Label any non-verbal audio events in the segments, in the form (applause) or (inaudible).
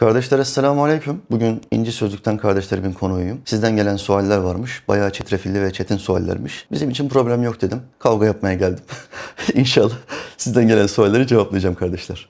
Kardeşler, selamun aleyküm. Bugün İnci Sözlük'ten kardeşlerimin konuğuyum. Sizden gelen sualler varmış. Bayağı çetrefilli ve çetin suallermiş. Bizim için problem yok dedim. Kavga yapmaya geldim. (laughs) İnşallah sizden gelen sualleri cevaplayacağım kardeşler.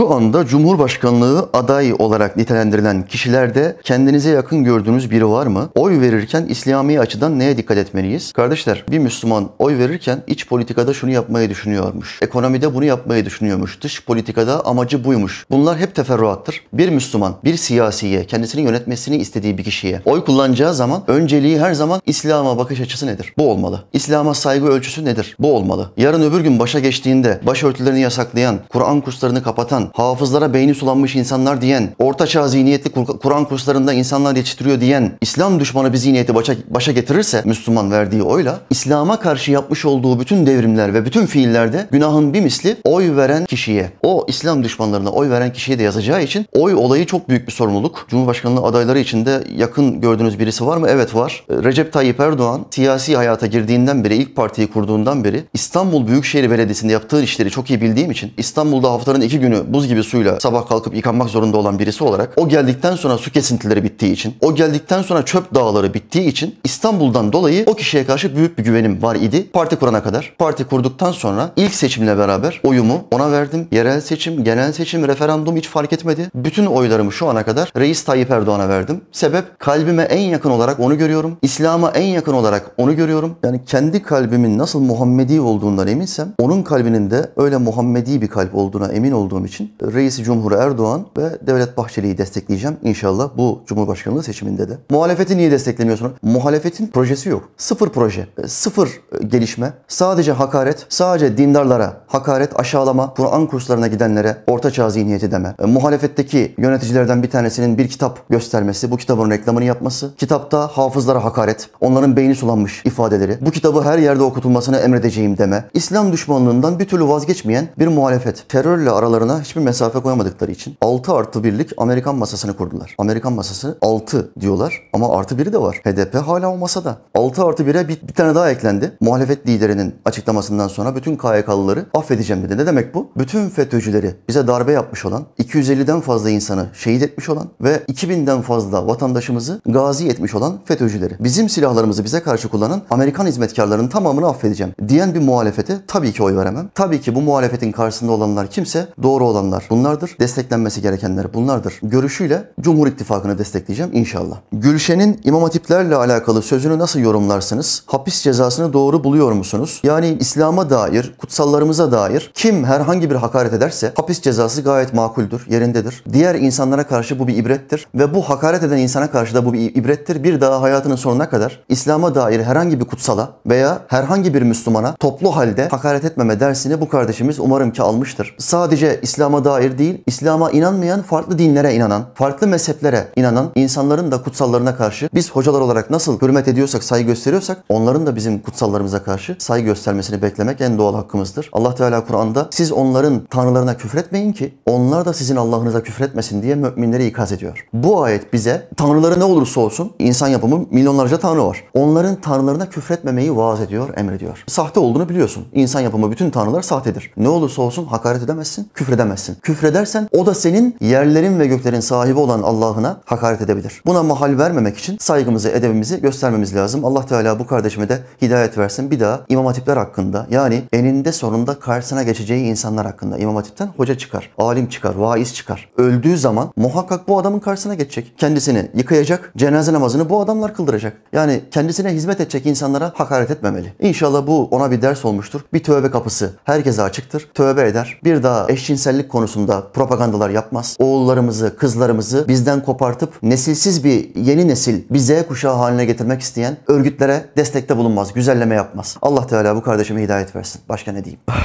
Şu anda Cumhurbaşkanlığı adayı olarak nitelendirilen kişilerde kendinize yakın gördüğünüz biri var mı? Oy verirken İslami açıdan neye dikkat etmeliyiz? Kardeşler bir Müslüman oy verirken iç politikada şunu yapmayı düşünüyormuş. Ekonomide bunu yapmayı düşünüyormuş. Dış politikada amacı buymuş. Bunlar hep teferruattır. Bir Müslüman bir siyasiye, kendisini yönetmesini istediği bir kişiye oy kullanacağı zaman önceliği her zaman İslam'a bakış açısı nedir? Bu olmalı. İslam'a saygı ölçüsü nedir? Bu olmalı. Yarın öbür gün başa geçtiğinde başörtülerini yasaklayan, Kur'an kurslarını kapatan, hafızlara beyni sulanmış insanlar diyen, ortaçağ zihniyetli Kur'an kurslarında insanlar yetiştiriyor diyen, İslam düşmanı bir zihniyeti başa, başa getirirse Müslüman verdiği oyla, İslam'a karşı yapmış olduğu bütün devrimler ve bütün fiillerde günahın bir misli oy veren kişiye, o İslam düşmanlarına oy veren kişiye de yazacağı için oy olayı çok büyük bir sorumluluk. Cumhurbaşkanlığı adayları içinde yakın gördüğünüz birisi var mı? Evet var. Ee, Recep Tayyip Erdoğan siyasi hayata girdiğinden beri, ilk partiyi kurduğundan beri İstanbul Büyükşehir Belediyesi'nde yaptığı işleri çok iyi bildiğim için İstanbul'da haftanın iki günü bu buz gibi suyla sabah kalkıp yıkanmak zorunda olan birisi olarak o geldikten sonra su kesintileri bittiği için, o geldikten sonra çöp dağları bittiği için İstanbul'dan dolayı o kişiye karşı büyük bir güvenim var idi. Parti kurana kadar. Parti kurduktan sonra ilk seçimle beraber oyumu ona verdim. Yerel seçim, genel seçim, referandum hiç fark etmedi. Bütün oylarımı şu ana kadar Reis Tayyip Erdoğan'a verdim. Sebep kalbime en yakın olarak onu görüyorum. İslam'a en yakın olarak onu görüyorum. Yani kendi kalbimin nasıl Muhammedi olduğundan eminsem onun kalbinin de öyle Muhammedi bir kalp olduğuna emin olduğum için Reisi Cumhur Erdoğan ve Devlet Bahçeli'yi destekleyeceğim inşallah bu Cumhurbaşkanlığı seçiminde de. Muhalefeti niye desteklemiyorsun? Muhalefetin projesi yok. Sıfır proje, e, sıfır e, gelişme, sadece hakaret, sadece dindarlara hakaret, aşağılama, Kur'an kurslarına gidenlere ortaçağ zihniyeti deme. E, muhalefetteki yöneticilerden bir tanesinin bir kitap göstermesi, bu kitabın reklamını yapması, kitapta hafızlara hakaret, onların beyni sulanmış ifadeleri, bu kitabı her yerde okutulmasını emredeceğim deme. İslam düşmanlığından bir türlü vazgeçmeyen bir muhalefet. Terörle aralarına hiçbir mesafe koyamadıkları için 6 artı birlik Amerikan masasını kurdular. Amerikan masası 6 diyorlar ama artı biri de var. HDP hala o masada. 6 artı 1'e bir, bir tane daha eklendi. Muhalefet liderinin açıklamasından sonra bütün KYK'lıları affedeceğim dedi. Ne demek bu? Bütün FETÖ'cüleri bize darbe yapmış olan, 250'den fazla insanı şehit etmiş olan ve 2000'den fazla vatandaşımızı gazi etmiş olan FETÖ'cüleri. Bizim silahlarımızı bize karşı kullanan Amerikan hizmetkarlarının tamamını affedeceğim diyen bir muhalefete tabii ki oy veremem. Tabii ki bu muhalefetin karşısında olanlar kimse doğru olan olanlar bunlardır. Desteklenmesi gerekenler bunlardır. Görüşüyle Cumhur İttifakı'nı destekleyeceğim inşallah. Gülşen'in İmam Hatiplerle alakalı sözünü nasıl yorumlarsınız? Hapis cezasını doğru buluyor musunuz? Yani İslam'a dair, kutsallarımıza dair kim herhangi bir hakaret ederse hapis cezası gayet makuldür, yerindedir. Diğer insanlara karşı bu bir ibrettir ve bu hakaret eden insana karşı da bu bir ibrettir. Bir daha hayatının sonuna kadar İslam'a dair herhangi bir kutsala veya herhangi bir Müslümana toplu halde hakaret etmeme dersini bu kardeşimiz umarım ki almıştır. Sadece İslam İslam'a dair değil, İslam'a inanmayan farklı dinlere inanan, farklı mezheplere inanan insanların da kutsallarına karşı biz hocalar olarak nasıl hürmet ediyorsak, saygı gösteriyorsak onların da bizim kutsallarımıza karşı saygı göstermesini beklemek en doğal hakkımızdır. Allah Teala Kur'an'da siz onların tanrılarına küfretmeyin ki onlar da sizin Allah'ınıza küfretmesin diye müminleri ikaz ediyor. Bu ayet bize tanrıları ne olursa olsun insan yapımı milyonlarca tanrı var. Onların tanrılarına küfretmemeyi vaaz ediyor, emrediyor. Sahte olduğunu biliyorsun. İnsan yapımı bütün tanrılar sahtedir. Ne olursa olsun hakaret edemezsin, küfredemezsin edemezsin. Küfredersen o da senin yerlerin ve göklerin sahibi olan Allah'ına hakaret edebilir. Buna mahal vermemek için saygımızı, edebimizi göstermemiz lazım. Allah Teala bu kardeşime de hidayet versin. Bir daha İmam Hatipler hakkında yani eninde sonunda karşısına geçeceği insanlar hakkında. İmam Hatip'ten hoca çıkar, alim çıkar, vaiz çıkar. Öldüğü zaman muhakkak bu adamın karşısına geçecek. Kendisini yıkayacak, cenaze namazını bu adamlar kıldıracak. Yani kendisine hizmet edecek insanlara hakaret etmemeli. İnşallah bu ona bir ders olmuştur. Bir tövbe kapısı herkese açıktır. Tövbe eder. Bir daha eşcinsellik konusunda propagandalar yapmaz. Oğullarımızı, kızlarımızı bizden kopartıp nesilsiz bir yeni nesil, bir Z kuşağı haline getirmek isteyen örgütlere destekte bulunmaz, güzelleme yapmaz. Allah Teala bu kardeşime hidayet versin. Başka ne diyeyim? (laughs)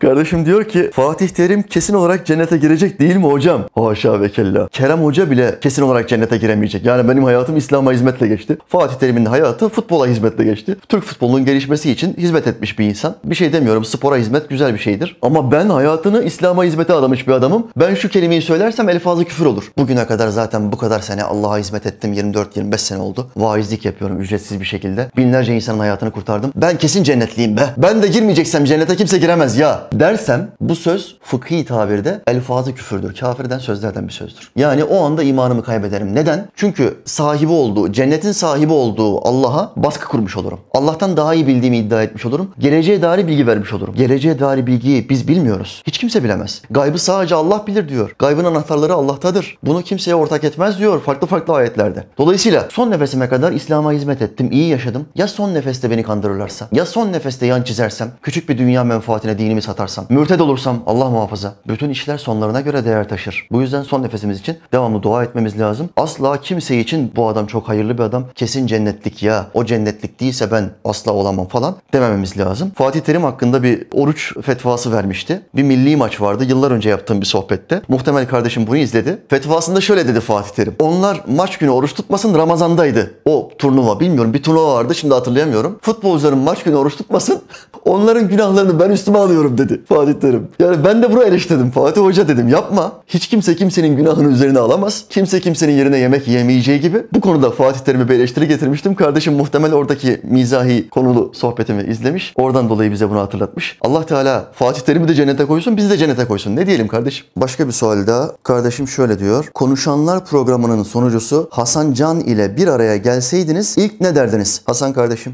Kardeşim diyor ki Fatih Terim kesin olarak cennete girecek değil mi hocam? Haşa ve kella. Kerem Hoca bile kesin olarak cennete giremeyecek. Yani benim hayatım İslam'a hizmetle geçti. Fatih Terim'in hayatı futbola hizmetle geçti. Türk futbolunun gelişmesi için hizmet etmiş bir insan. Bir şey demiyorum spora hizmet güzel bir şeydir. Ama ben hayatını İslam'a hizmete adamış bir adamım. Ben şu kelimeyi söylersem elfazı küfür olur. Bugüne kadar zaten bu kadar sene Allah'a hizmet ettim. 24-25 sene oldu. Vaizlik yapıyorum ücretsiz bir şekilde. Binlerce insanın hayatını kurtardım. Ben kesin cennetliyim be. Ben de girmeyeceksem cennete kimse giremez ya dersem bu söz fıkhi tabirde elfazı küfürdür. Kafirden sözlerden bir sözdür. Yani o anda imanımı kaybederim. Neden? Çünkü sahibi olduğu, cennetin sahibi olduğu Allah'a baskı kurmuş olurum. Allah'tan daha iyi bildiğimi iddia etmiş olurum. Geleceğe dair bilgi vermiş olurum. Geleceğe dair bilgiyi biz bilmiyoruz. Hiç kimse bilemez. Gaybı sadece Allah bilir diyor. Gaybın anahtarları Allah'tadır. Bunu kimseye ortak etmez diyor farklı farklı ayetlerde. Dolayısıyla son nefesime kadar İslam'a hizmet ettim, iyi yaşadım. Ya son nefeste beni kandırırlarsa? Ya son nefeste yan çizersem? Küçük bir dünya menfaatine dinimi satar atarsam, mürted olursam Allah muhafaza. Bütün işler sonlarına göre değer taşır. Bu yüzden son nefesimiz için devamlı dua etmemiz lazım. Asla kimse için bu adam çok hayırlı bir adam. Kesin cennetlik ya. O cennetlik değilse ben asla olamam falan demememiz lazım. Fatih Terim hakkında bir oruç fetvası vermişti. Bir milli maç vardı. Yıllar önce yaptığım bir sohbette. Muhtemel kardeşim bunu izledi. Fetvasında şöyle dedi Fatih Terim. Onlar maç günü oruç tutmasın Ramazan'daydı. O turnuva bilmiyorum bir turnuva vardı şimdi hatırlayamıyorum. Futbolcuların maç günü oruç tutmasın (laughs) onların günahlarını ben üstüme alıyorum dedi dedi Fatih Terim. Yani ben de buraya eleştirdim Fatih Hoca dedim yapma. Hiç kimse kimsenin günahını üzerine alamaz. Kimse kimsenin yerine yemek yemeyeceği gibi. Bu konuda Fatih Terim'e bir eleştiri getirmiştim. Kardeşim muhtemel oradaki mizahi konulu sohbetimi izlemiş. Oradan dolayı bize bunu hatırlatmış. Allah Teala Fatih Terim'i de cennete koysun, bizi de cennete koysun. Ne diyelim kardeşim? Başka bir sual daha. Kardeşim şöyle diyor. Konuşanlar programının sonucusu Hasan Can ile bir araya gelseydiniz ilk ne derdiniz? Hasan kardeşim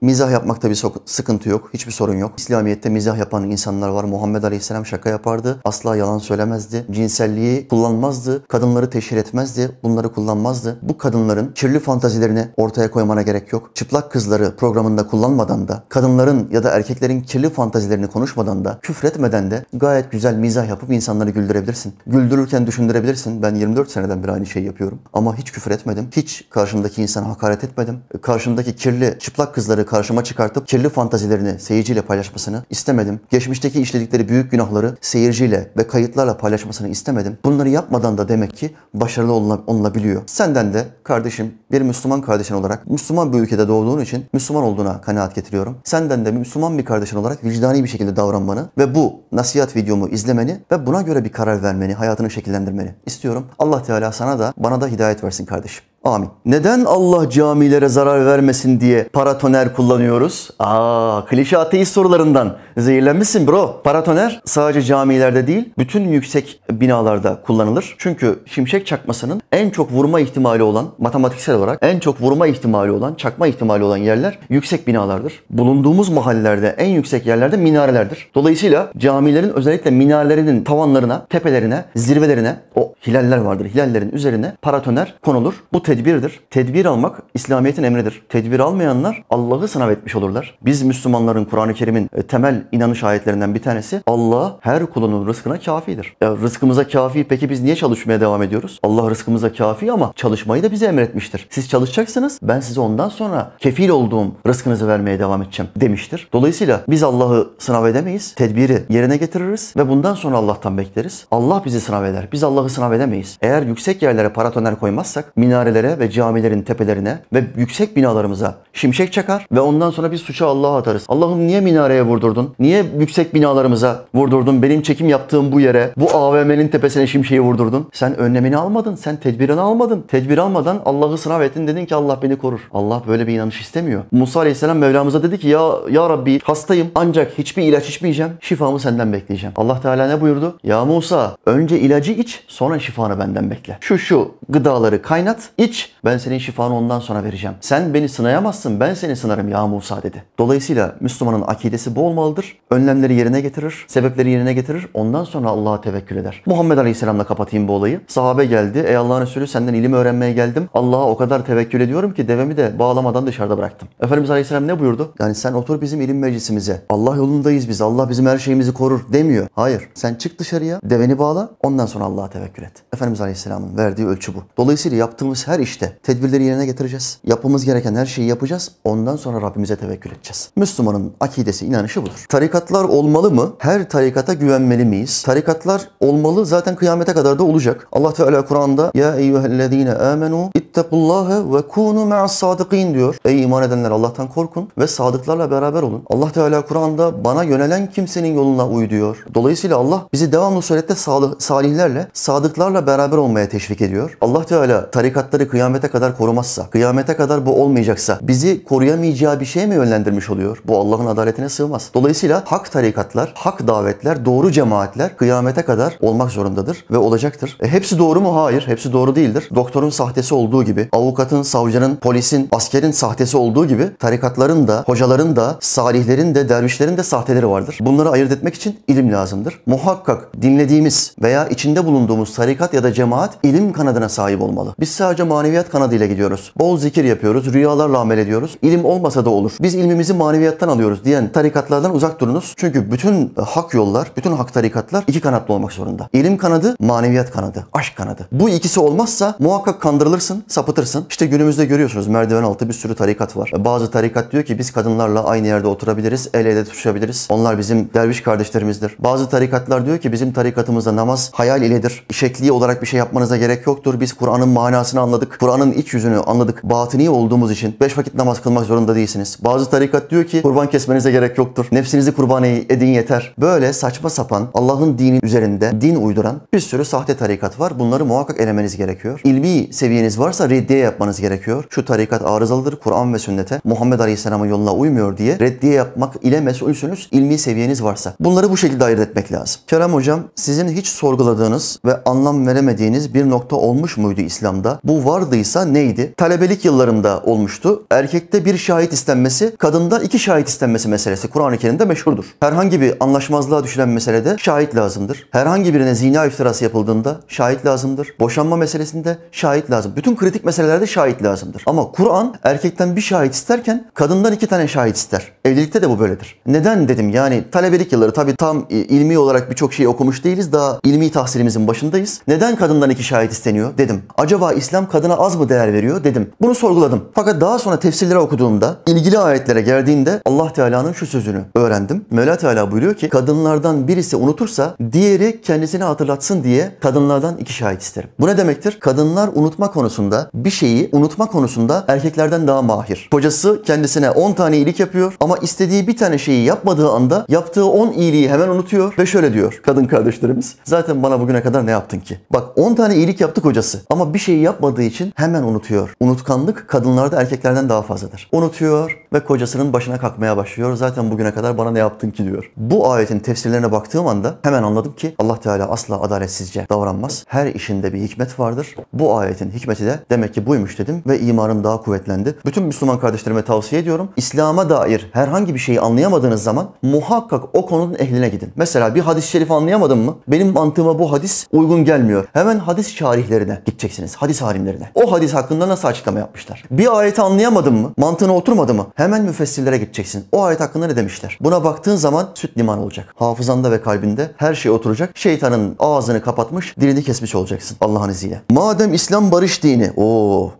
Mizah yapmakta bir sıkıntı yok. Hiçbir sorun yok. İslamiyet'te mizah yapan insanlar var. Muhammed Aleyhisselam şaka yapardı. Asla yalan söylemezdi. Cinselliği kullanmazdı. Kadınları teşhir etmezdi. Bunları kullanmazdı. Bu kadınların kirli fantazilerini ortaya koymana gerek yok. Çıplak kızları programında kullanmadan da, kadınların ya da erkeklerin kirli fantazilerini konuşmadan da, küfretmeden de gayet güzel mizah yapıp insanları güldürebilirsin. Güldürürken düşündürebilirsin. Ben 24 seneden beri aynı şeyi yapıyorum. Ama hiç küfür etmedim. Hiç karşımdaki insana hakaret etmedim. Karşımdaki kirli, çıplak kızları olayları karşıma çıkartıp kirli fantazilerini seyirciyle paylaşmasını istemedim. Geçmişteki işledikleri büyük günahları seyirciyle ve kayıtlarla paylaşmasını istemedim. Bunları yapmadan da demek ki başarılı olunabiliyor. Senden de kardeşim bir Müslüman kardeşin olarak Müslüman bir ülkede doğduğun için Müslüman olduğuna kanaat getiriyorum. Senden de Müslüman bir kardeşin olarak vicdani bir şekilde davranmanı ve bu nasihat videomu izlemeni ve buna göre bir karar vermeni, hayatını şekillendirmeni istiyorum. Allah Teala sana da bana da hidayet versin kardeşim. Amin. Neden Allah camilere zarar vermesin diye paratoner kullanıyoruz? Aa, klişe ateist sorularından zehirlenmişsin bro. Paratoner sadece camilerde değil, bütün yüksek binalarda kullanılır. Çünkü şimşek çakmasının en çok vurma ihtimali olan, matematiksel olarak en çok vurma ihtimali olan, çakma ihtimali olan yerler yüksek binalardır. Bulunduğumuz mahallelerde en yüksek yerlerde minarelerdir. Dolayısıyla camilerin özellikle minarelerinin tavanlarına, tepelerine, zirvelerine o hilaller vardır. Hilallerin üzerine paratoner konulur. Bu tedbir tedbirdir. Tedbir almak İslamiyet'in emridir. Tedbir almayanlar Allah'ı sınav etmiş olurlar. Biz Müslümanların Kur'an-ı Kerim'in e, temel inanış ayetlerinden bir tanesi Allah her kulunun rızkına kafidir. Ya rızkımıza kafi peki biz niye çalışmaya devam ediyoruz? Allah rızkımıza kafi ama çalışmayı da bize emretmiştir. Siz çalışacaksınız ben size ondan sonra kefil olduğum rızkınızı vermeye devam edeceğim demiştir. Dolayısıyla biz Allah'ı sınav edemeyiz. Tedbiri yerine getiririz ve bundan sonra Allah'tan bekleriz. Allah bizi sınav eder. Biz Allah'ı sınav edemeyiz. Eğer yüksek yerlere paratoner koymazsak, minarelere evlere ve camilerin tepelerine ve yüksek binalarımıza şimşek çakar ve ondan sonra biz suçu Allah'a atarız. Allah'ım niye minareye vurdurdun? Niye yüksek binalarımıza vurdurdun? Benim çekim yaptığım bu yere, bu AVM'nin tepesine şimşeği vurdurdun. Sen önlemini almadın, sen tedbirini almadın. Tedbir almadan Allah'ı sınav ettin dedin ki Allah beni korur. Allah böyle bir inanış istemiyor. Musa Aleyhisselam Mevlamıza dedi ki ya ya Rabbi hastayım ancak hiçbir ilaç içmeyeceğim. Şifamı senden bekleyeceğim. Allah Teala ne buyurdu? Ya Musa önce ilacı iç sonra şifanı benden bekle. Şu şu gıdaları kaynat iç ben senin şifanı ondan sonra vereceğim. Sen beni sınayamazsın sınamazsın ben seni sınarım ya Musa dedi. Dolayısıyla Müslümanın akidesi bu olmalıdır. Önlemleri yerine getirir, sebepleri yerine getirir. Ondan sonra Allah'a tevekkül eder. Muhammed Aleyhisselam'la kapatayım bu olayı. Sahabe geldi. Ey Allah'ın Resulü senden ilim öğrenmeye geldim. Allah'a o kadar tevekkül ediyorum ki devemi de bağlamadan dışarıda bıraktım. Efendimiz Aleyhisselam ne buyurdu? Yani sen otur bizim ilim meclisimize. Allah yolundayız biz. Allah bizim her şeyimizi korur demiyor. Hayır. Sen çık dışarıya, deveni bağla. Ondan sonra Allah'a tevekkül et. Efendimiz Aleyhisselam'ın verdiği ölçü bu. Dolayısıyla yaptığımız her işte tedbirleri yerine getireceğiz. Yapmamız gereken her şeyi yapacağız yapacağız. Ondan sonra Rabbimize tevekkül edeceğiz. Müslümanın akidesi, inanışı budur. Tarikatlar olmalı mı? Her tarikata güvenmeli miyiz? Tarikatlar olmalı zaten kıyamete kadar da olacak. Allah Teala Kur'an'da ya eyyühellezine amenu İttakullâhe ve kûnû me'as sadikin diyor. Ey iman edenler Allah'tan korkun ve sadıklarla beraber olun. Allah Teala Kur'an'da bana yönelen kimsenin yoluna uy diyor. Dolayısıyla Allah bizi devamlı surette salih, salihlerle, sadıklarla beraber olmaya teşvik ediyor. Allah Teala tarikatları kıyamete kadar korumazsa, kıyamete kadar bu olmayacaksa bizi koruyamayacağı bir şeye mi yönlendirmiş oluyor? Bu Allah'ın adaletine sığmaz. Dolayısıyla hak tarikatlar, hak davetler, doğru cemaatler kıyamete kadar olmak zorundadır ve olacaktır. E, hepsi doğru mu? Hayır. Hepsi doğru değildir. Doktorun sahtesi olduğu gibi, avukatın, savcının, polisin, askerin sahtesi olduğu gibi tarikatların da, hocaların da, salihlerin de, dervişlerin de sahteleri vardır. Bunları ayırt etmek için ilim lazımdır. Muhakkak dinlediğimiz veya içinde bulunduğumuz tarikat ya da cemaat ilim kanadına sahip olmalı. Biz sadece maneviyat kanadıyla gidiyoruz. Bol zikir yapıyoruz, rüyalarla amel ediyoruz. İlim olmasa da olur. Biz ilmimizi maneviyattan alıyoruz diyen tarikatlardan uzak durunuz. Çünkü bütün e, hak yollar, bütün hak tarikatlar iki kanatlı olmak zorunda. İlim kanadı, maneviyat kanadı, aşk kanadı. Bu ikisi olmazsa muhakkak kandırılırsın, sapıtırsın. İşte günümüzde görüyorsunuz merdiven altı bir sürü tarikat var. Bazı tarikat diyor ki biz kadınlarla aynı yerde oturabiliriz, el ele tutuşabiliriz. Onlar bizim derviş kardeşlerimizdir. Bazı tarikatlar diyor ki bizim tarikatımızda namaz hayal iledir. Şekli olarak bir şey yapmanıza gerek yoktur. Biz Kur'an'ın manasını anladık. Kur'an'ın iç yüzünü anladık. Batini olduğumuz için beş vakit namaz kılmak zorunda değilsiniz. Bazı tarikat diyor ki kurban kesmenize gerek yoktur. Nefsinizi kurban e- edin yeter. Böyle saçma sapan Allah'ın dinin üzerinde din uyduran bir sürü sahte tarikat var. Bunları muhakkak elemeniz gerekiyor. İlmi seviyeniz varsa varsa reddiye yapmanız gerekiyor. Şu tarikat arızalıdır Kur'an ve sünnete Muhammed Aleyhisselam'ın yoluna uymuyor diye reddiye yapmak ile mesulsünüz ilmi seviyeniz varsa. Bunları bu şekilde ayırt etmek lazım. Kerem Hocam sizin hiç sorguladığınız ve anlam veremediğiniz bir nokta olmuş muydu İslam'da? Bu vardıysa neydi? Talebelik yıllarımda olmuştu. Erkekte bir şahit istenmesi, kadında iki şahit istenmesi meselesi Kur'an-ı Kerim'de meşhurdur. Herhangi bir anlaşmazlığa düşülen meselede şahit lazımdır. Herhangi birine zina iftirası yapıldığında şahit lazımdır. Boşanma meselesinde şahit lazım. Bütün kritik meselelerde şahit lazımdır. Ama Kur'an erkekten bir şahit isterken kadından iki tane şahit ister. Evlilikte de bu böyledir. Neden dedim yani talebelik yılları tabii tam e, ilmi olarak birçok şeyi okumuş değiliz. Daha ilmi tahsilimizin başındayız. Neden kadından iki şahit isteniyor dedim. Acaba İslam kadına az mı değer veriyor dedim. Bunu sorguladım. Fakat daha sonra tefsirleri okuduğumda ilgili ayetlere geldiğinde Allah Teala'nın şu sözünü öğrendim. Mevla Teala buyuruyor ki kadınlardan birisi unutursa diğeri kendisini hatırlatsın diye kadınlardan iki şahit isterim. Bu ne demektir? Kadınlar unutma konusunda konusunda, bir şeyi unutma konusunda erkeklerden daha mahir. Kocası kendisine 10 tane iyilik yapıyor ama istediği bir tane şeyi yapmadığı anda yaptığı 10 iyiliği hemen unutuyor ve şöyle diyor kadın kardeşlerimiz. Zaten bana bugüne kadar ne yaptın ki? Bak 10 tane iyilik yaptı kocası ama bir şeyi yapmadığı için hemen unutuyor. Unutkanlık kadınlarda erkeklerden daha fazladır. Unutuyor ve kocasının başına kalkmaya başlıyor. Zaten bugüne kadar bana ne yaptın ki diyor. Bu ayetin tefsirlerine baktığım anda hemen anladım ki Allah Teala asla adaletsizce davranmaz. Her işinde bir hikmet vardır. Bu ayetin hikmeti de Demek ki buymuş dedim ve imarım daha kuvvetlendi. Bütün Müslüman kardeşlerime tavsiye ediyorum. İslam'a dair herhangi bir şeyi anlayamadığınız zaman muhakkak o konunun ehline gidin. Mesela bir hadis-i şerif anlayamadın mı? Benim mantığıma bu hadis uygun gelmiyor. Hemen hadis şarihlerine gideceksiniz. Hadis alimlerine. O hadis hakkında nasıl açıklama yapmışlar? Bir ayeti anlayamadın mı? Mantığına oturmadı mı? Hemen müfessirlere gideceksin. O ayet hakkında ne demişler? Buna baktığın zaman süt liman olacak. Hafızanda ve kalbinde her şey oturacak. Şeytanın ağzını kapatmış, dilini kesmiş olacaksın Allah'ın izniyle. Madem İslam barış dini, Oo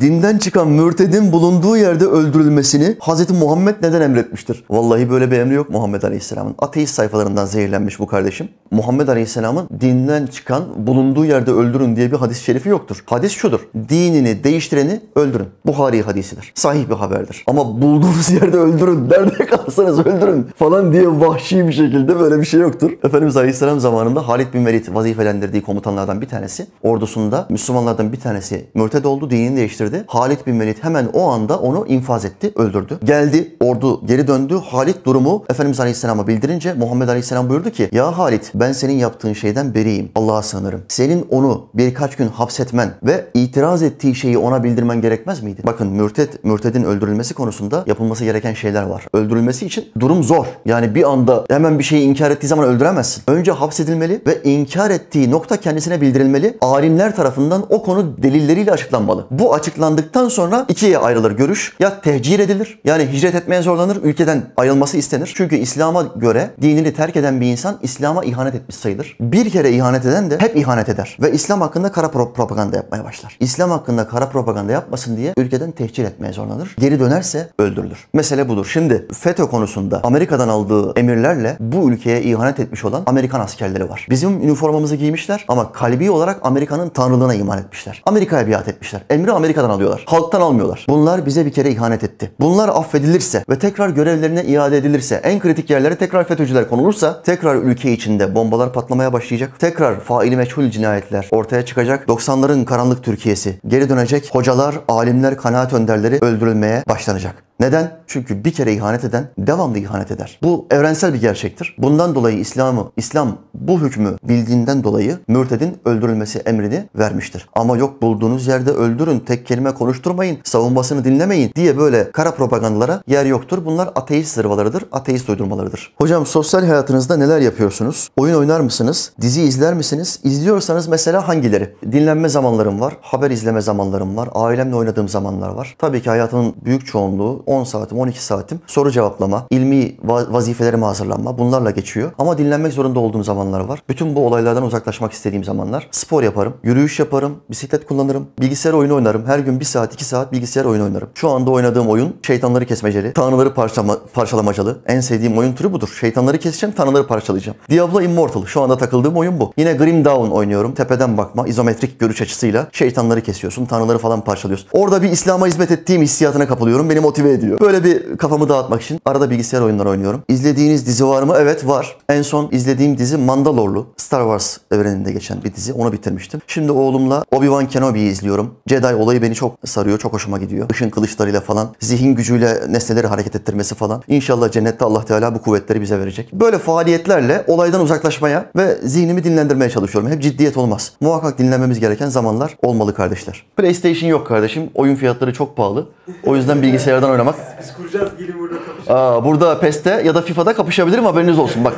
dinden çıkan mürtedin bulunduğu yerde öldürülmesini Hz. Muhammed neden emretmiştir? Vallahi böyle bir emri yok Muhammed Aleyhisselam'ın. Ateist sayfalarından zehirlenmiş bu kardeşim. Muhammed Aleyhisselam'ın dinden çıkan bulunduğu yerde öldürün diye bir hadis-i şerifi yoktur. Hadis şudur. Dinini değiştireni öldürün. Buhari hadisidir. Sahih bir haberdir. Ama bulduğunuz yerde öldürün. Nerede kalsanız öldürün falan diye vahşi bir şekilde böyle bir şey yoktur. Efendimiz Aleyhisselam zamanında Halid bin Velid vazifelendirdiği komutanlardan bir tanesi ordusunda Müslümanlardan bir tanesi mürted oldu. Dinini değiştirdi geliştirdi. Halit bin Velid hemen o anda onu infaz etti, öldürdü. Geldi, ordu geri döndü. Halit durumu Efendimiz Aleyhisselam'a bildirince Muhammed Aleyhisselam buyurdu ki Ya Halit ben senin yaptığın şeyden beriyim. Allah'a sığınırım. Senin onu birkaç gün hapsetmen ve itiraz ettiği şeyi ona bildirmen gerekmez miydi? Bakın mürtet, mürtedin öldürülmesi konusunda yapılması gereken şeyler var. Öldürülmesi için durum zor. Yani bir anda hemen bir şeyi inkar ettiği zaman öldüremezsin. Önce hapsedilmeli ve inkar ettiği nokta kendisine bildirilmeli. Alimler tarafından o konu delilleriyle açıklanmalı. Bu açık açıklandıktan sonra ikiye ayrılır görüş. Ya tehcir edilir yani hicret etmeye zorlanır ülkeden ayrılması istenir. Çünkü İslam'a göre dinini terk eden bir insan İslam'a ihanet etmiş sayılır. Bir kere ihanet eden de hep ihanet eder ve İslam hakkında kara propaganda yapmaya başlar. İslam hakkında kara propaganda yapmasın diye ülkeden tehcir etmeye zorlanır. Geri dönerse öldürülür. Mesele budur. Şimdi FETÖ konusunda Amerika'dan aldığı emirlerle bu ülkeye ihanet etmiş olan Amerikan askerleri var. Bizim üniformamızı giymişler ama kalbi olarak Amerika'nın tanrılığına iman etmişler. Amerika'ya biat etmişler. Emri Amerika SGK'dan alıyorlar. Halktan almıyorlar. Bunlar bize bir kere ihanet etti. Bunlar affedilirse ve tekrar görevlerine iade edilirse, en kritik yerlere tekrar FETÖ'cüler konulursa tekrar ülke içinde bombalar patlamaya başlayacak. Tekrar faili meçhul cinayetler ortaya çıkacak. 90'ların karanlık Türkiye'si geri dönecek. Hocalar, alimler, kanaat önderleri öldürülmeye başlanacak. Neden? Çünkü bir kere ihanet eden devamlı ihanet eder. Bu evrensel bir gerçektir. Bundan dolayı İslam'ı, İslam bu hükmü bildiğinden dolayı mürtedin öldürülmesi emrini vermiştir. Ama yok bulduğunuz yerde öldürün, tek kelime konuşturmayın, savunmasını dinlemeyin diye böyle kara propagandalara yer yoktur. Bunlar ateist zırvalarıdır, ateist uydurmalarıdır. Hocam sosyal hayatınızda neler yapıyorsunuz? Oyun oynar mısınız? Dizi izler misiniz? İzliyorsanız mesela hangileri? Dinlenme zamanlarım var, haber izleme zamanlarım var, ailemle oynadığım zamanlar var. Tabii ki hayatının büyük çoğunluğu 10 saatim, 12 saatim soru cevaplama, ilmi vazifelerime hazırlanma bunlarla geçiyor. Ama dinlenmek zorunda olduğum zamanlar var. Bütün bu olaylardan uzaklaşmak istediğim zamanlar spor yaparım, yürüyüş yaparım, bisiklet kullanırım, bilgisayar oyunu oynarım. Her gün 1 saat, 2 saat bilgisayar oyunu oynarım. Şu anda oynadığım oyun şeytanları kesmeceli, tanrıları parçalama, parçalamacalı. En sevdiğim oyun türü budur. Şeytanları keseceğim, tanrıları parçalayacağım. Diablo Immortal şu anda takıldığım oyun bu. Yine Grim Dawn oynuyorum. Tepeden bakma, izometrik görüş açısıyla şeytanları kesiyorsun, tanrıları falan parçalıyorsun. Orada bir İslam'a hizmet ettiğim hissiyatına kapılıyorum. Beni motive ediyor. Böyle bir kafamı dağıtmak için arada bilgisayar oyunları oynuyorum. İzlediğiniz dizi var mı? Evet var. En son izlediğim dizi Mandalorlu. Star Wars evreninde geçen bir dizi. Onu bitirmiştim. Şimdi oğlumla Obi-Wan Kenobi'yi izliyorum. Jedi olayı beni çok sarıyor. Çok hoşuma gidiyor. Işın kılıçlarıyla falan. Zihin gücüyle nesneleri hareket ettirmesi falan. İnşallah cennette Allah Teala bu kuvvetleri bize verecek. Böyle faaliyetlerle olaydan uzaklaşmaya ve zihnimi dinlendirmeye çalışıyorum. Hep ciddiyet olmaz. Muhakkak dinlenmemiz gereken zamanlar olmalı kardeşler. PlayStation yok kardeşim. Oyun fiyatları çok pahalı. O yüzden bilgisayardan oynamak oynamak. Biz kuracağız gelin burada kapışalım. Aa, burada PES'te ya da FIFA'da kapışabilirim haberiniz olsun bak.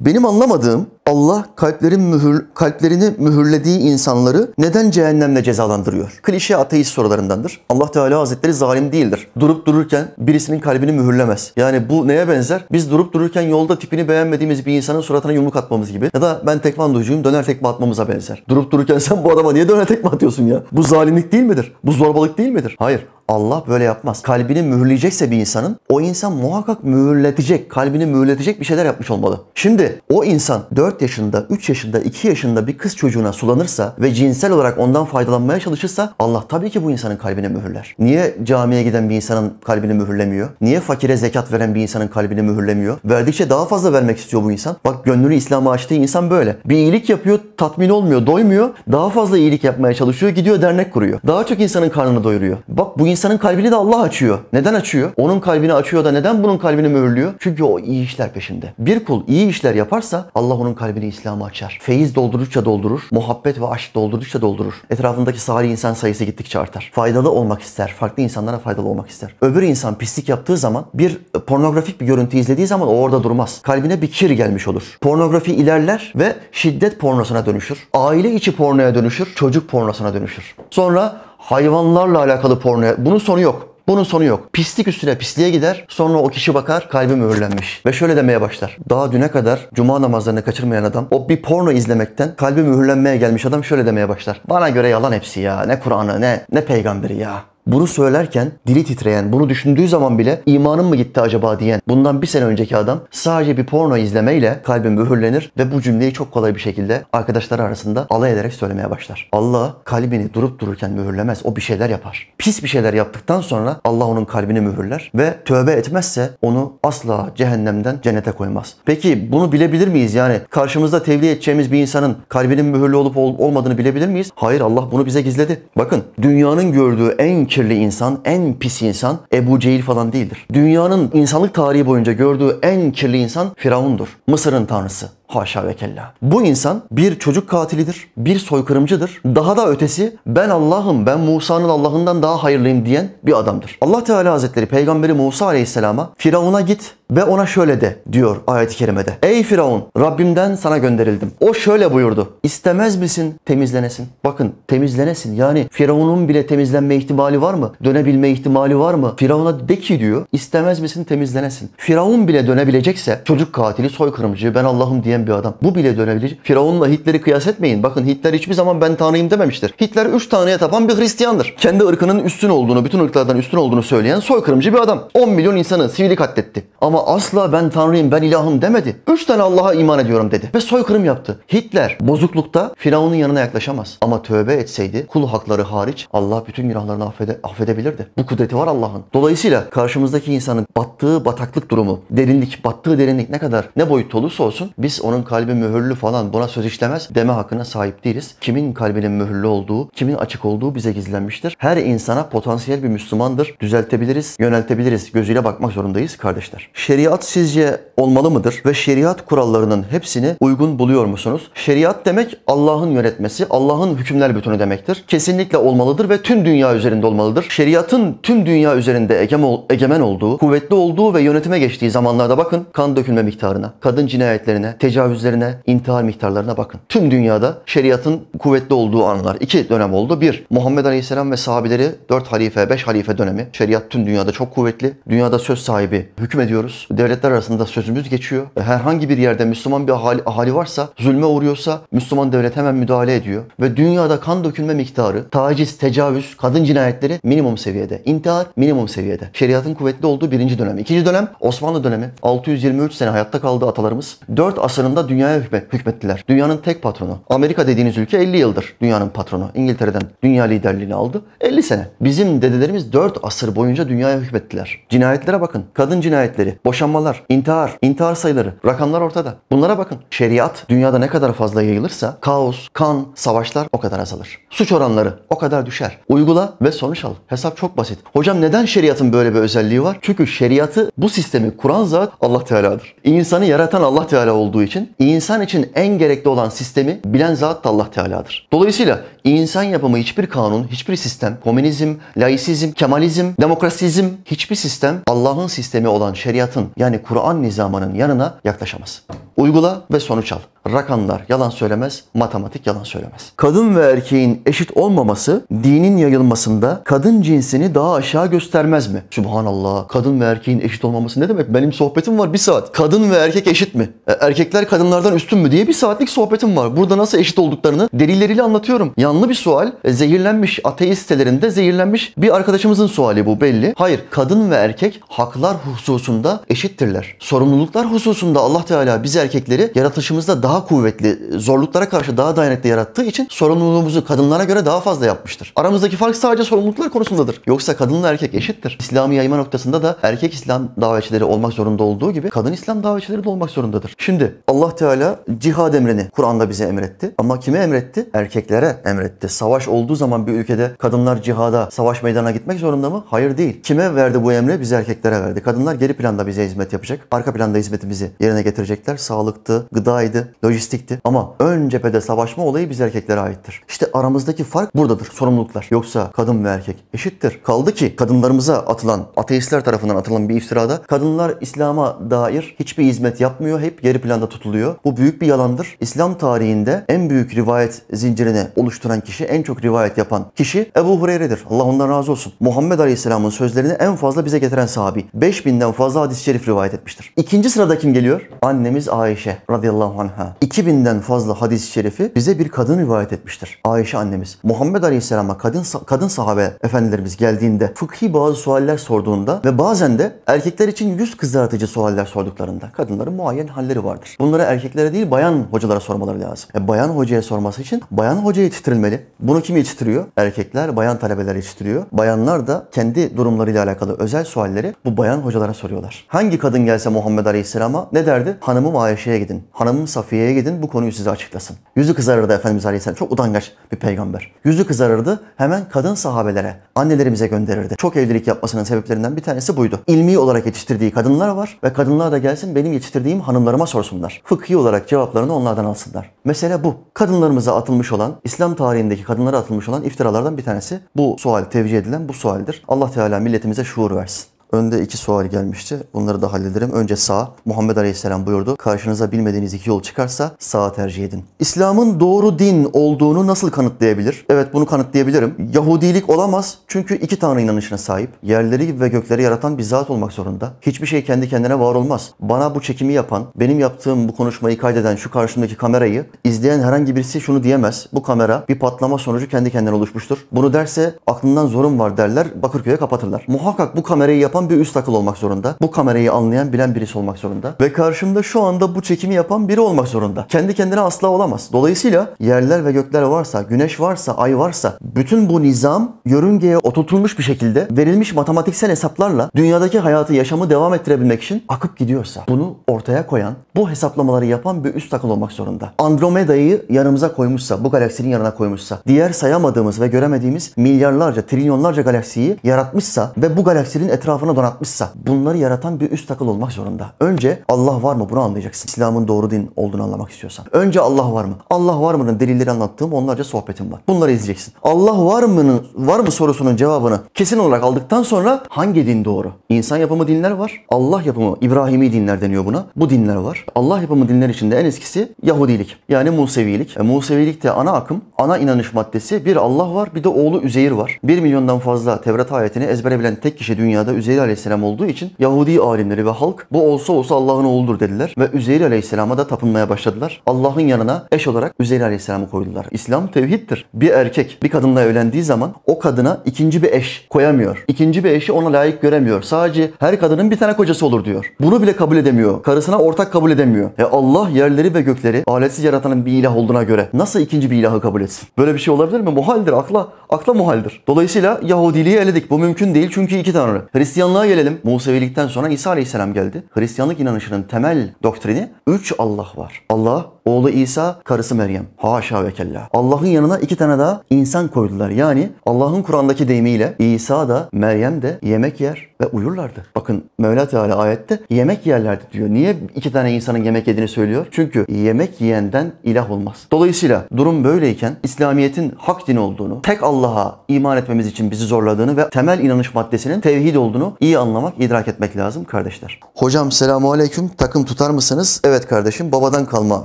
Benim anlamadığım Allah kalplerin mühür, kalplerini mühürlediği insanları neden cehennemle cezalandırıyor? Klişe ateist sorularındandır. Allah Teala Hazretleri zalim değildir. Durup dururken birisinin kalbini mühürlemez. Yani bu neye benzer? Biz durup dururken yolda tipini beğenmediğimiz bir insanın suratına yumruk atmamız gibi. Ya da ben tekvandocuyum döner tekme atmamıza benzer. Durup dururken sen bu adama niye döner tekme atıyorsun ya? Bu zalimlik değil midir? Bu zorbalık değil midir? Hayır. Allah böyle yapmaz. Kalbini mühürleyecekse bir insanın o insan muhakkak mühürletecek, kalbini mühürletecek bir şeyler yapmış olmalı. Şimdi o insan 4 yaşında, 3 yaşında, 2 yaşında bir kız çocuğuna sulanırsa ve cinsel olarak ondan faydalanmaya çalışırsa Allah tabii ki bu insanın kalbini mühürler. Niye camiye giden bir insanın kalbini mühürlemiyor? Niye fakire zekat veren bir insanın kalbini mühürlemiyor? Verdikçe daha fazla vermek istiyor bu insan. Bak gönlünü İslam'a açtığı insan böyle. Bir iyilik yapıyor, tatmin olmuyor, doymuyor. Daha fazla iyilik yapmaya çalışıyor, gidiyor dernek kuruyor. Daha çok insanın karnını doyuruyor. Bak bu insan insanın kalbini de Allah açıyor. Neden açıyor? Onun kalbini açıyor da neden bunun kalbini mühürlüyor? Çünkü o iyi işler peşinde. Bir kul iyi işler yaparsa Allah onun kalbini İslam'a açar. Feyiz doldurdukça doldurur. Muhabbet ve aşk doldurdukça doldurur. Etrafındaki salih insan sayısı gittikçe artar. Faydalı olmak ister. Farklı insanlara faydalı olmak ister. Öbür insan pislik yaptığı zaman bir e, pornografik bir görüntü izlediği zaman o orada durmaz. Kalbine bir kir gelmiş olur. Pornografi ilerler ve şiddet pornosuna dönüşür. Aile içi pornoya dönüşür. Çocuk pornosuna dönüşür. Sonra hayvanlarla alakalı porno. Bunun sonu yok. Bunun sonu yok. Pislik üstüne pisliğe gider. Sonra o kişi bakar kalbi mühürlenmiş. Ve şöyle demeye başlar. Daha düne kadar cuma namazlarını kaçırmayan adam o bir porno izlemekten kalbi mühürlenmeye gelmiş adam şöyle demeye başlar. Bana göre yalan hepsi ya. Ne Kur'an'ı ne ne peygamberi ya. Bunu söylerken dili titreyen, bunu düşündüğü zaman bile imanım mı gitti acaba diyen bundan bir sene önceki adam sadece bir porno izlemeyle kalbim mühürlenir ve bu cümleyi çok kolay bir şekilde arkadaşları arasında alay ederek söylemeye başlar. Allah kalbini durup dururken mühürlemez. O bir şeyler yapar. Pis bir şeyler yaptıktan sonra Allah onun kalbini mühürler ve tövbe etmezse onu asla cehennemden cennete koymaz. Peki bunu bilebilir miyiz? Yani karşımızda tevdi edeceğimiz bir insanın kalbinin mühürlü olup olmadığını bilebilir miyiz? Hayır Allah bunu bize gizledi. Bakın dünyanın gördüğü en kirli insan, en pis insan Ebu Cehil falan değildir. Dünyanın insanlık tarihi boyunca gördüğü en kirli insan Firavundur. Mısır'ın tanrısı. Haşa ve kella. Bu insan bir çocuk katilidir, bir soykırımcıdır. Daha da ötesi ben Allah'ım, ben Musa'nın Allah'ından daha hayırlıyım diyen bir adamdır. Allah Teala Hazretleri peygamberi Musa Aleyhisselam'a Firavun'a git ve ona şöyle de diyor ayet-i kerimede. Ey Firavun Rabbimden sana gönderildim. O şöyle buyurdu. İstemez misin temizlenesin? Bakın temizlenesin. Yani Firavun'un bile temizlenme ihtimali var mı? Dönebilme ihtimali var mı? Firavun'a de ki diyor İstemez misin temizlenesin. Firavun bile dönebilecekse çocuk katili soykırımcı ben Allah'ım diye diyen bir adam. Bu bile dönebilir. Firavun'la Hitler'i kıyas etmeyin. Bakın Hitler hiçbir zaman ben tanrıyım dememiştir. Hitler üç tanrıya tapan bir Hristiyandır. Kendi ırkının üstün olduğunu, bütün ırklardan üstün olduğunu söyleyen soykırımcı bir adam. 10 milyon insanı sivili katletti. Ama asla ben tanrıyım, ben ilahım demedi. Üç tane Allah'a iman ediyorum dedi. Ve soykırım yaptı. Hitler bozuklukta Firavun'un yanına yaklaşamaz. Ama tövbe etseydi kul hakları hariç Allah bütün günahlarını affede, affedebilirdi. Bu kudreti var Allah'ın. Dolayısıyla karşımızdaki insanın battığı bataklık durumu, derinlik, battığı derinlik ne kadar ne boyutta olursa olsun biz onun kalbi mühürlü falan buna söz işlemez deme hakkına sahip değiliz. Kimin kalbinin mühürlü olduğu, kimin açık olduğu bize gizlenmiştir. Her insana potansiyel bir Müslümandır. Düzeltebiliriz, yöneltebiliriz. Gözüyle bakmak zorundayız kardeşler. Şeriat sizce olmalı mıdır? Ve şeriat kurallarının hepsini uygun buluyor musunuz? Şeriat demek Allah'ın yönetmesi, Allah'ın hükümler bütünü demektir. Kesinlikle olmalıdır ve tüm dünya üzerinde olmalıdır. Şeriatın tüm dünya üzerinde egemen olduğu, kuvvetli olduğu ve yönetime geçtiği zamanlarda bakın kan dökülme miktarına, kadın cinayetlerine, tecavüz tecavüzlerine, intihar miktarlarına bakın. Tüm dünyada şeriatın kuvvetli olduğu anlar iki dönem oldu. Bir, Muhammed Aleyhisselam ve sahabileri dört halife, beş halife dönemi. Şeriat tüm dünyada çok kuvvetli. Dünyada söz sahibi hükmediyoruz. Devletler arasında sözümüz geçiyor. E, herhangi bir yerde Müslüman bir ahali, ahali varsa, zulme uğruyorsa Müslüman devlet hemen müdahale ediyor. Ve dünyada kan dökülme miktarı, taciz, tecavüz, kadın cinayetleri minimum seviyede. İntihar minimum seviyede. Şeriatın kuvvetli olduğu birinci dönem. İkinci dönem Osmanlı dönemi. 623 sene hayatta kaldı atalarımız. 4 asırın yılında dünyaya hükmettiler. Dünyanın tek patronu. Amerika dediğiniz ülke 50 yıldır dünyanın patronu. İngiltere'den dünya liderliğini aldı. 50 sene. Bizim dedelerimiz 4 asır boyunca dünyaya hükmettiler. Cinayetlere bakın. Kadın cinayetleri, boşanmalar, intihar, intihar sayıları, rakamlar ortada. Bunlara bakın. Şeriat dünyada ne kadar fazla yayılırsa kaos, kan, savaşlar o kadar azalır. Suç oranları o kadar düşer. Uygula ve sonuç al. Hesap çok basit. Hocam neden şeriatın böyle bir özelliği var? Çünkü şeriatı bu sistemi kuran zat Allah Teala'dır. İnsanı yaratan Allah Teala olduğu için için insan için en gerekli olan sistemi bilen zat da Allah Teala'dır. Dolayısıyla İnsan yapımı hiçbir kanun, hiçbir sistem, komünizm, laisizm, kemalizm, demokrasizm, hiçbir sistem Allah'ın sistemi olan şeriatın yani Kur'an nizamının yanına yaklaşamaz. Uygula ve sonuç al. Rakamlar yalan söylemez, matematik yalan söylemez. Kadın ve erkeğin eşit olmaması dinin yayılmasında kadın cinsini daha aşağı göstermez mi? Subhanallah. Kadın ve erkeğin eşit olmaması ne demek? Benim sohbetim var bir saat. Kadın ve erkek eşit mi? E, erkekler kadınlardan üstün mü diye bir saatlik sohbetim var. Burada nasıl eşit olduklarını delilleriyle anlatıyorum. Yan anlamlı bir sual. E, zehirlenmiş ateist sitelerinde zehirlenmiş bir arkadaşımızın suali bu belli. Hayır kadın ve erkek haklar hususunda eşittirler. Sorumluluklar hususunda Allah Teala biz erkekleri yaratışımızda daha kuvvetli, zorluklara karşı daha dayanıklı yarattığı için sorumluluğumuzu kadınlara göre daha fazla yapmıştır. Aramızdaki fark sadece sorumluluklar konusundadır. Yoksa kadınla erkek eşittir. İslam'ı yayma noktasında da erkek İslam davetçileri olmak zorunda olduğu gibi kadın İslam davetçileri de olmak zorundadır. Şimdi Allah Teala cihad emrini Kur'an'da bize emretti. Ama kime emretti? Erkeklere emretti işarette. Savaş olduğu zaman bir ülkede kadınlar cihada, savaş meydana gitmek zorunda mı? Hayır değil. Kime verdi bu emri? Biz erkeklere verdi. Kadınlar geri planda bize hizmet yapacak. Arka planda hizmetimizi yerine getirecekler. Sağlıktı, gıdaydı, lojistikti. Ama ön cephede savaşma olayı biz erkeklere aittir. İşte aramızdaki fark buradadır. Sorumluluklar. Yoksa kadın ve erkek eşittir. Kaldı ki kadınlarımıza atılan, ateistler tarafından atılan bir iftirada kadınlar İslam'a dair hiçbir hizmet yapmıyor. Hep geri planda tutuluyor. Bu büyük bir yalandır. İslam tarihinde en büyük rivayet zincirini oluşturan eden kişi, en çok rivayet yapan kişi Ebu Hureyre'dir. Allah ondan razı olsun. Muhammed Aleyhisselam'ın sözlerini en fazla bize getiren sahabi. 5000'den fazla hadis-i şerif rivayet etmiştir. İkinci sırada kim geliyor? Annemiz Ayşe radıyallahu anha. 2000'den fazla hadis-i şerifi bize bir kadın rivayet etmiştir. Ayşe annemiz. Muhammed Aleyhisselam'a kadın kadın sahabe efendilerimiz geldiğinde fıkhi bazı sualler sorduğunda ve bazen de erkekler için yüz kızartıcı sualler sorduklarında kadınların muayyen halleri vardır. Bunları erkeklere değil bayan hocalara sormaları lazım. E, bayan hocaya sorması için bayan hocayı titreler yönelilmeli. Bunu kim yetiştiriyor? Erkekler, bayan talebeler yetiştiriyor. Bayanlar da kendi durumlarıyla alakalı özel sualleri bu bayan hocalara soruyorlar. Hangi kadın gelse Muhammed Aleyhisselam'a ne derdi? Hanımım Ayşe'ye gidin, hanımım Safiye'ye gidin bu konuyu size açıklasın. Yüzü kızarırdı Efendimiz Aleyhisselam. Çok utangaç bir peygamber. Yüzü kızarırdı hemen kadın sahabelere, annelerimize gönderirdi. Çok evlilik yapmasının sebeplerinden bir tanesi buydu. İlmi olarak yetiştirdiği kadınlar var ve kadınlar da gelsin benim yetiştirdiğim hanımlarıma sorsunlar. Fıkhi olarak cevaplarını onlardan alsınlar. Mesele bu. Kadınlarımıza atılmış olan İslam tarihi tarihindeki kadınlara atılmış olan iftiralardan bir tanesi bu sual tevcih edilen bu sualdir. Allah Teala milletimize şuur versin. Önde iki sual gelmişti. Bunları da hallederim. Önce sağ. Muhammed Aleyhisselam buyurdu. Karşınıza bilmediğiniz iki yol çıkarsa sağa tercih edin. İslam'ın doğru din olduğunu nasıl kanıtlayabilir? Evet bunu kanıtlayabilirim. Yahudilik olamaz çünkü iki tanrı inanışına sahip. Yerleri ve gökleri yaratan bir zat olmak zorunda. Hiçbir şey kendi kendine var olmaz. Bana bu çekimi yapan, benim yaptığım bu konuşmayı kaydeden şu karşımdaki kamerayı izleyen herhangi birisi şunu diyemez. Bu kamera bir patlama sonucu kendi kendine oluşmuştur. Bunu derse aklından zorun var derler. Bakırköy'e kapatırlar. Muhakkak bu kamerayı yapan yapan bir üst akıl olmak zorunda. Bu kamerayı anlayan, bilen birisi olmak zorunda. Ve karşımda şu anda bu çekimi yapan biri olmak zorunda. Kendi kendine asla olamaz. Dolayısıyla yerler ve gökler varsa, güneş varsa, ay varsa bütün bu nizam yörüngeye oturtulmuş bir şekilde verilmiş matematiksel hesaplarla dünyadaki hayatı, yaşamı devam ettirebilmek için akıp gidiyorsa bunu ortaya koyan, bu hesaplamaları yapan bir üst akıl olmak zorunda. Andromeda'yı yanımıza koymuşsa, bu galaksinin yanına koymuşsa, diğer sayamadığımız ve göremediğimiz milyarlarca, trilyonlarca galaksiyi yaratmışsa ve bu galaksinin etrafına etrafına donatmışsa bunları yaratan bir üst akıl olmak zorunda. Önce Allah var mı bunu anlayacaksın. İslam'ın doğru din olduğunu anlamak istiyorsan. Önce Allah var mı? Allah var mı'nın delilleri anlattığım onlarca sohbetim var. Bunları izleyeceksin. Allah var mı'nın var mı sorusunun cevabını kesin olarak aldıktan sonra hangi din doğru? İnsan yapımı dinler var. Allah yapımı İbrahimi dinler deniyor buna. Bu dinler var. Allah yapımı dinler içinde en eskisi Yahudilik. Yani Musevilik. E, Musevilik de ana akım, ana inanış maddesi. Bir Allah var, bir de oğlu Üzeyir var. Bir milyondan fazla Tevrat ayetini ezbere bilen tek kişi dünyada Üzeyir Üzeyir Aleyhisselam olduğu için Yahudi alimleri ve halk bu olsa olsa Allah'ın oğludur dediler ve Üzeyir Aleyhisselam'a da tapınmaya başladılar. Allah'ın yanına eş olarak Üzeyir Aleyhisselam'ı koydular. İslam tevhiddir. Bir erkek bir kadınla evlendiği zaman o kadına ikinci bir eş koyamıyor. İkinci bir eşi ona layık göremiyor. Sadece her kadının bir tane kocası olur diyor. Bunu bile kabul edemiyor. Karısına ortak kabul edemiyor. E Allah yerleri ve gökleri aletsiz yaratanın bir ilah olduğuna göre nasıl ikinci bir ilahı kabul etsin? Böyle bir şey olabilir mi? Muhaldir akla. Akla muhaldir. Dolayısıyla Yahudiliği eledik. Bu mümkün değil çünkü iki tanrı. Hristiyan Hristiyanlığa gelelim. Musevilikten sonra İsa Aleyhisselam geldi. Hristiyanlık inanışının temel doktrini 3 Allah var. Allah, Oğlu İsa, karısı Meryem. Haşa ve kella. Allah'ın yanına iki tane daha insan koydular. Yani Allah'ın Kur'an'daki deyimiyle İsa da Meryem de yemek yer ve uyurlardı. Bakın Mevla Teala ayette yemek yerlerdi diyor. Niye iki tane insanın yemek yediğini söylüyor? Çünkü yemek yiyenden ilah olmaz. Dolayısıyla durum böyleyken İslamiyet'in hak dini olduğunu, tek Allah'a iman etmemiz için bizi zorladığını ve temel inanış maddesinin tevhid olduğunu iyi anlamak, idrak etmek lazım kardeşler. Hocam selamu aleyküm. Takım tutar mısınız? Evet kardeşim. Babadan kalma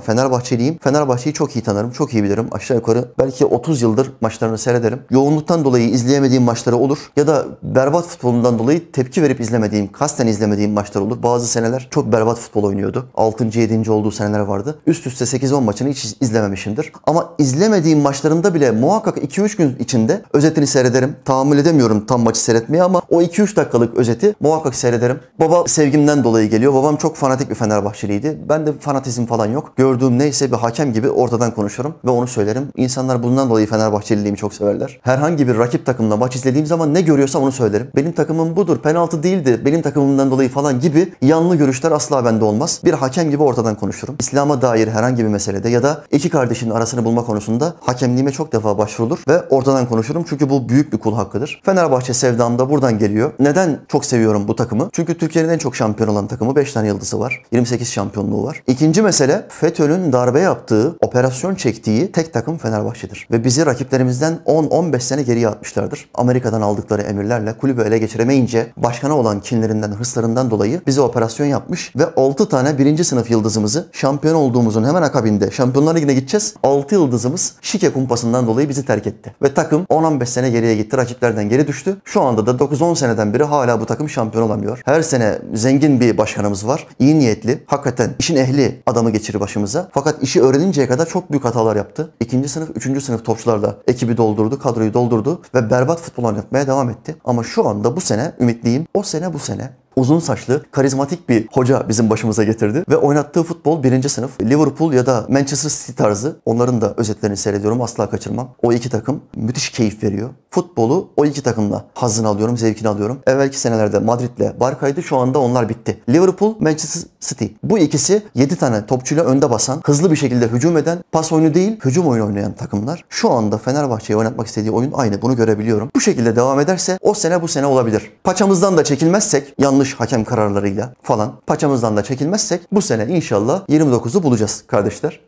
Fenerbahçe Fenerbahçeliyim. Fenerbahçe'yi çok iyi tanırım. Çok iyi bilirim. Aşağı yukarı belki 30 yıldır maçlarını seyrederim. Yoğunluktan dolayı izleyemediğim maçları olur. Ya da berbat futbolundan dolayı tepki verip izlemediğim, kasten izlemediğim maçlar olur. Bazı seneler çok berbat futbol oynuyordu. 6. 7. olduğu seneler vardı. Üst üste 8-10 maçını hiç izlememişimdir. Ama izlemediğim maçlarında bile muhakkak 2-3 gün içinde özetini seyrederim. Tahammül edemiyorum tam maçı seyretmeye ama o 2-3 dakikalık özeti muhakkak seyrederim. Baba sevgimden dolayı geliyor. Babam çok fanatik bir Fenerbahçeliydi. Ben de fanatizm falan yok. Gördüğüm ne neyse bir hakem gibi ortadan konuşurum ve onu söylerim. İnsanlar bundan dolayı Fenerbahçeliliğimi çok severler. Herhangi bir rakip takımla maç izlediğim zaman ne görüyorsam onu söylerim. Benim takımım budur, penaltı değildi, benim takımımdan dolayı falan gibi yanlı görüşler asla bende olmaz. Bir hakem gibi ortadan konuşurum. İslam'a dair herhangi bir meselede ya da iki kardeşin arasını bulma konusunda hakemliğime çok defa başvurulur ve ortadan konuşurum. Çünkü bu büyük bir kul hakkıdır. Fenerbahçe sevdam da buradan geliyor. Neden çok seviyorum bu takımı? Çünkü Türkiye'nin en çok şampiyon olan takımı 5 tane yıldızı var. 28 şampiyonluğu var. İkinci mesele FETÖ'nün darbe yaptığı, operasyon çektiği tek takım Fenerbahçe'dir. Ve bizi rakiplerimizden 10-15 sene geriye atmışlardır. Amerika'dan aldıkları emirlerle kulübü ele geçiremeyince başkana olan kinlerinden, hırslarından dolayı bize operasyon yapmış ve 6 tane birinci sınıf yıldızımızı şampiyon olduğumuzun hemen akabinde Şampiyonlar Ligi'ne gideceğiz. 6 yıldızımız şike kumpasından dolayı bizi terk etti. Ve takım 10-15 sene geriye gitti. Rakiplerden geri düştü. Şu anda da 9-10 seneden beri hala bu takım şampiyon olamıyor. Her sene zengin bir başkanımız var. İyi niyetli, hakikaten işin ehli adamı geçirir başımıza. Fakat işi öğreninceye kadar çok büyük hatalar yaptı. İkinci sınıf, üçüncü sınıf topçularla ekibi doldurdu, kadroyu doldurdu ve berbat futbol oynatmaya devam etti. Ama şu anda bu sene ümitliyim. O sene bu sene uzun saçlı, karizmatik bir hoca bizim başımıza getirdi. Ve oynattığı futbol birinci sınıf. Liverpool ya da Manchester City tarzı. Onların da özetlerini seyrediyorum. Asla kaçırmam. O iki takım müthiş keyif veriyor. Futbolu o iki takımla hazını alıyorum, zevkini alıyorum. Evvelki senelerde Madrid'le Barka'ydı. Şu anda onlar bitti. Liverpool, Manchester City. Bu ikisi 7 tane topçuyla önde basan, hızlı bir şekilde hücum eden, pas oyunu değil, hücum oyunu oynayan takımlar. Şu anda Fenerbahçe'ye oynatmak istediği oyun aynı. Bunu görebiliyorum. Bu şekilde devam ederse o sene bu sene olabilir. Paçamızdan da çekilmezsek yanlış yanlış hakem kararlarıyla falan paçamızdan da çekilmezsek bu sene inşallah 29'u bulacağız kardeşler.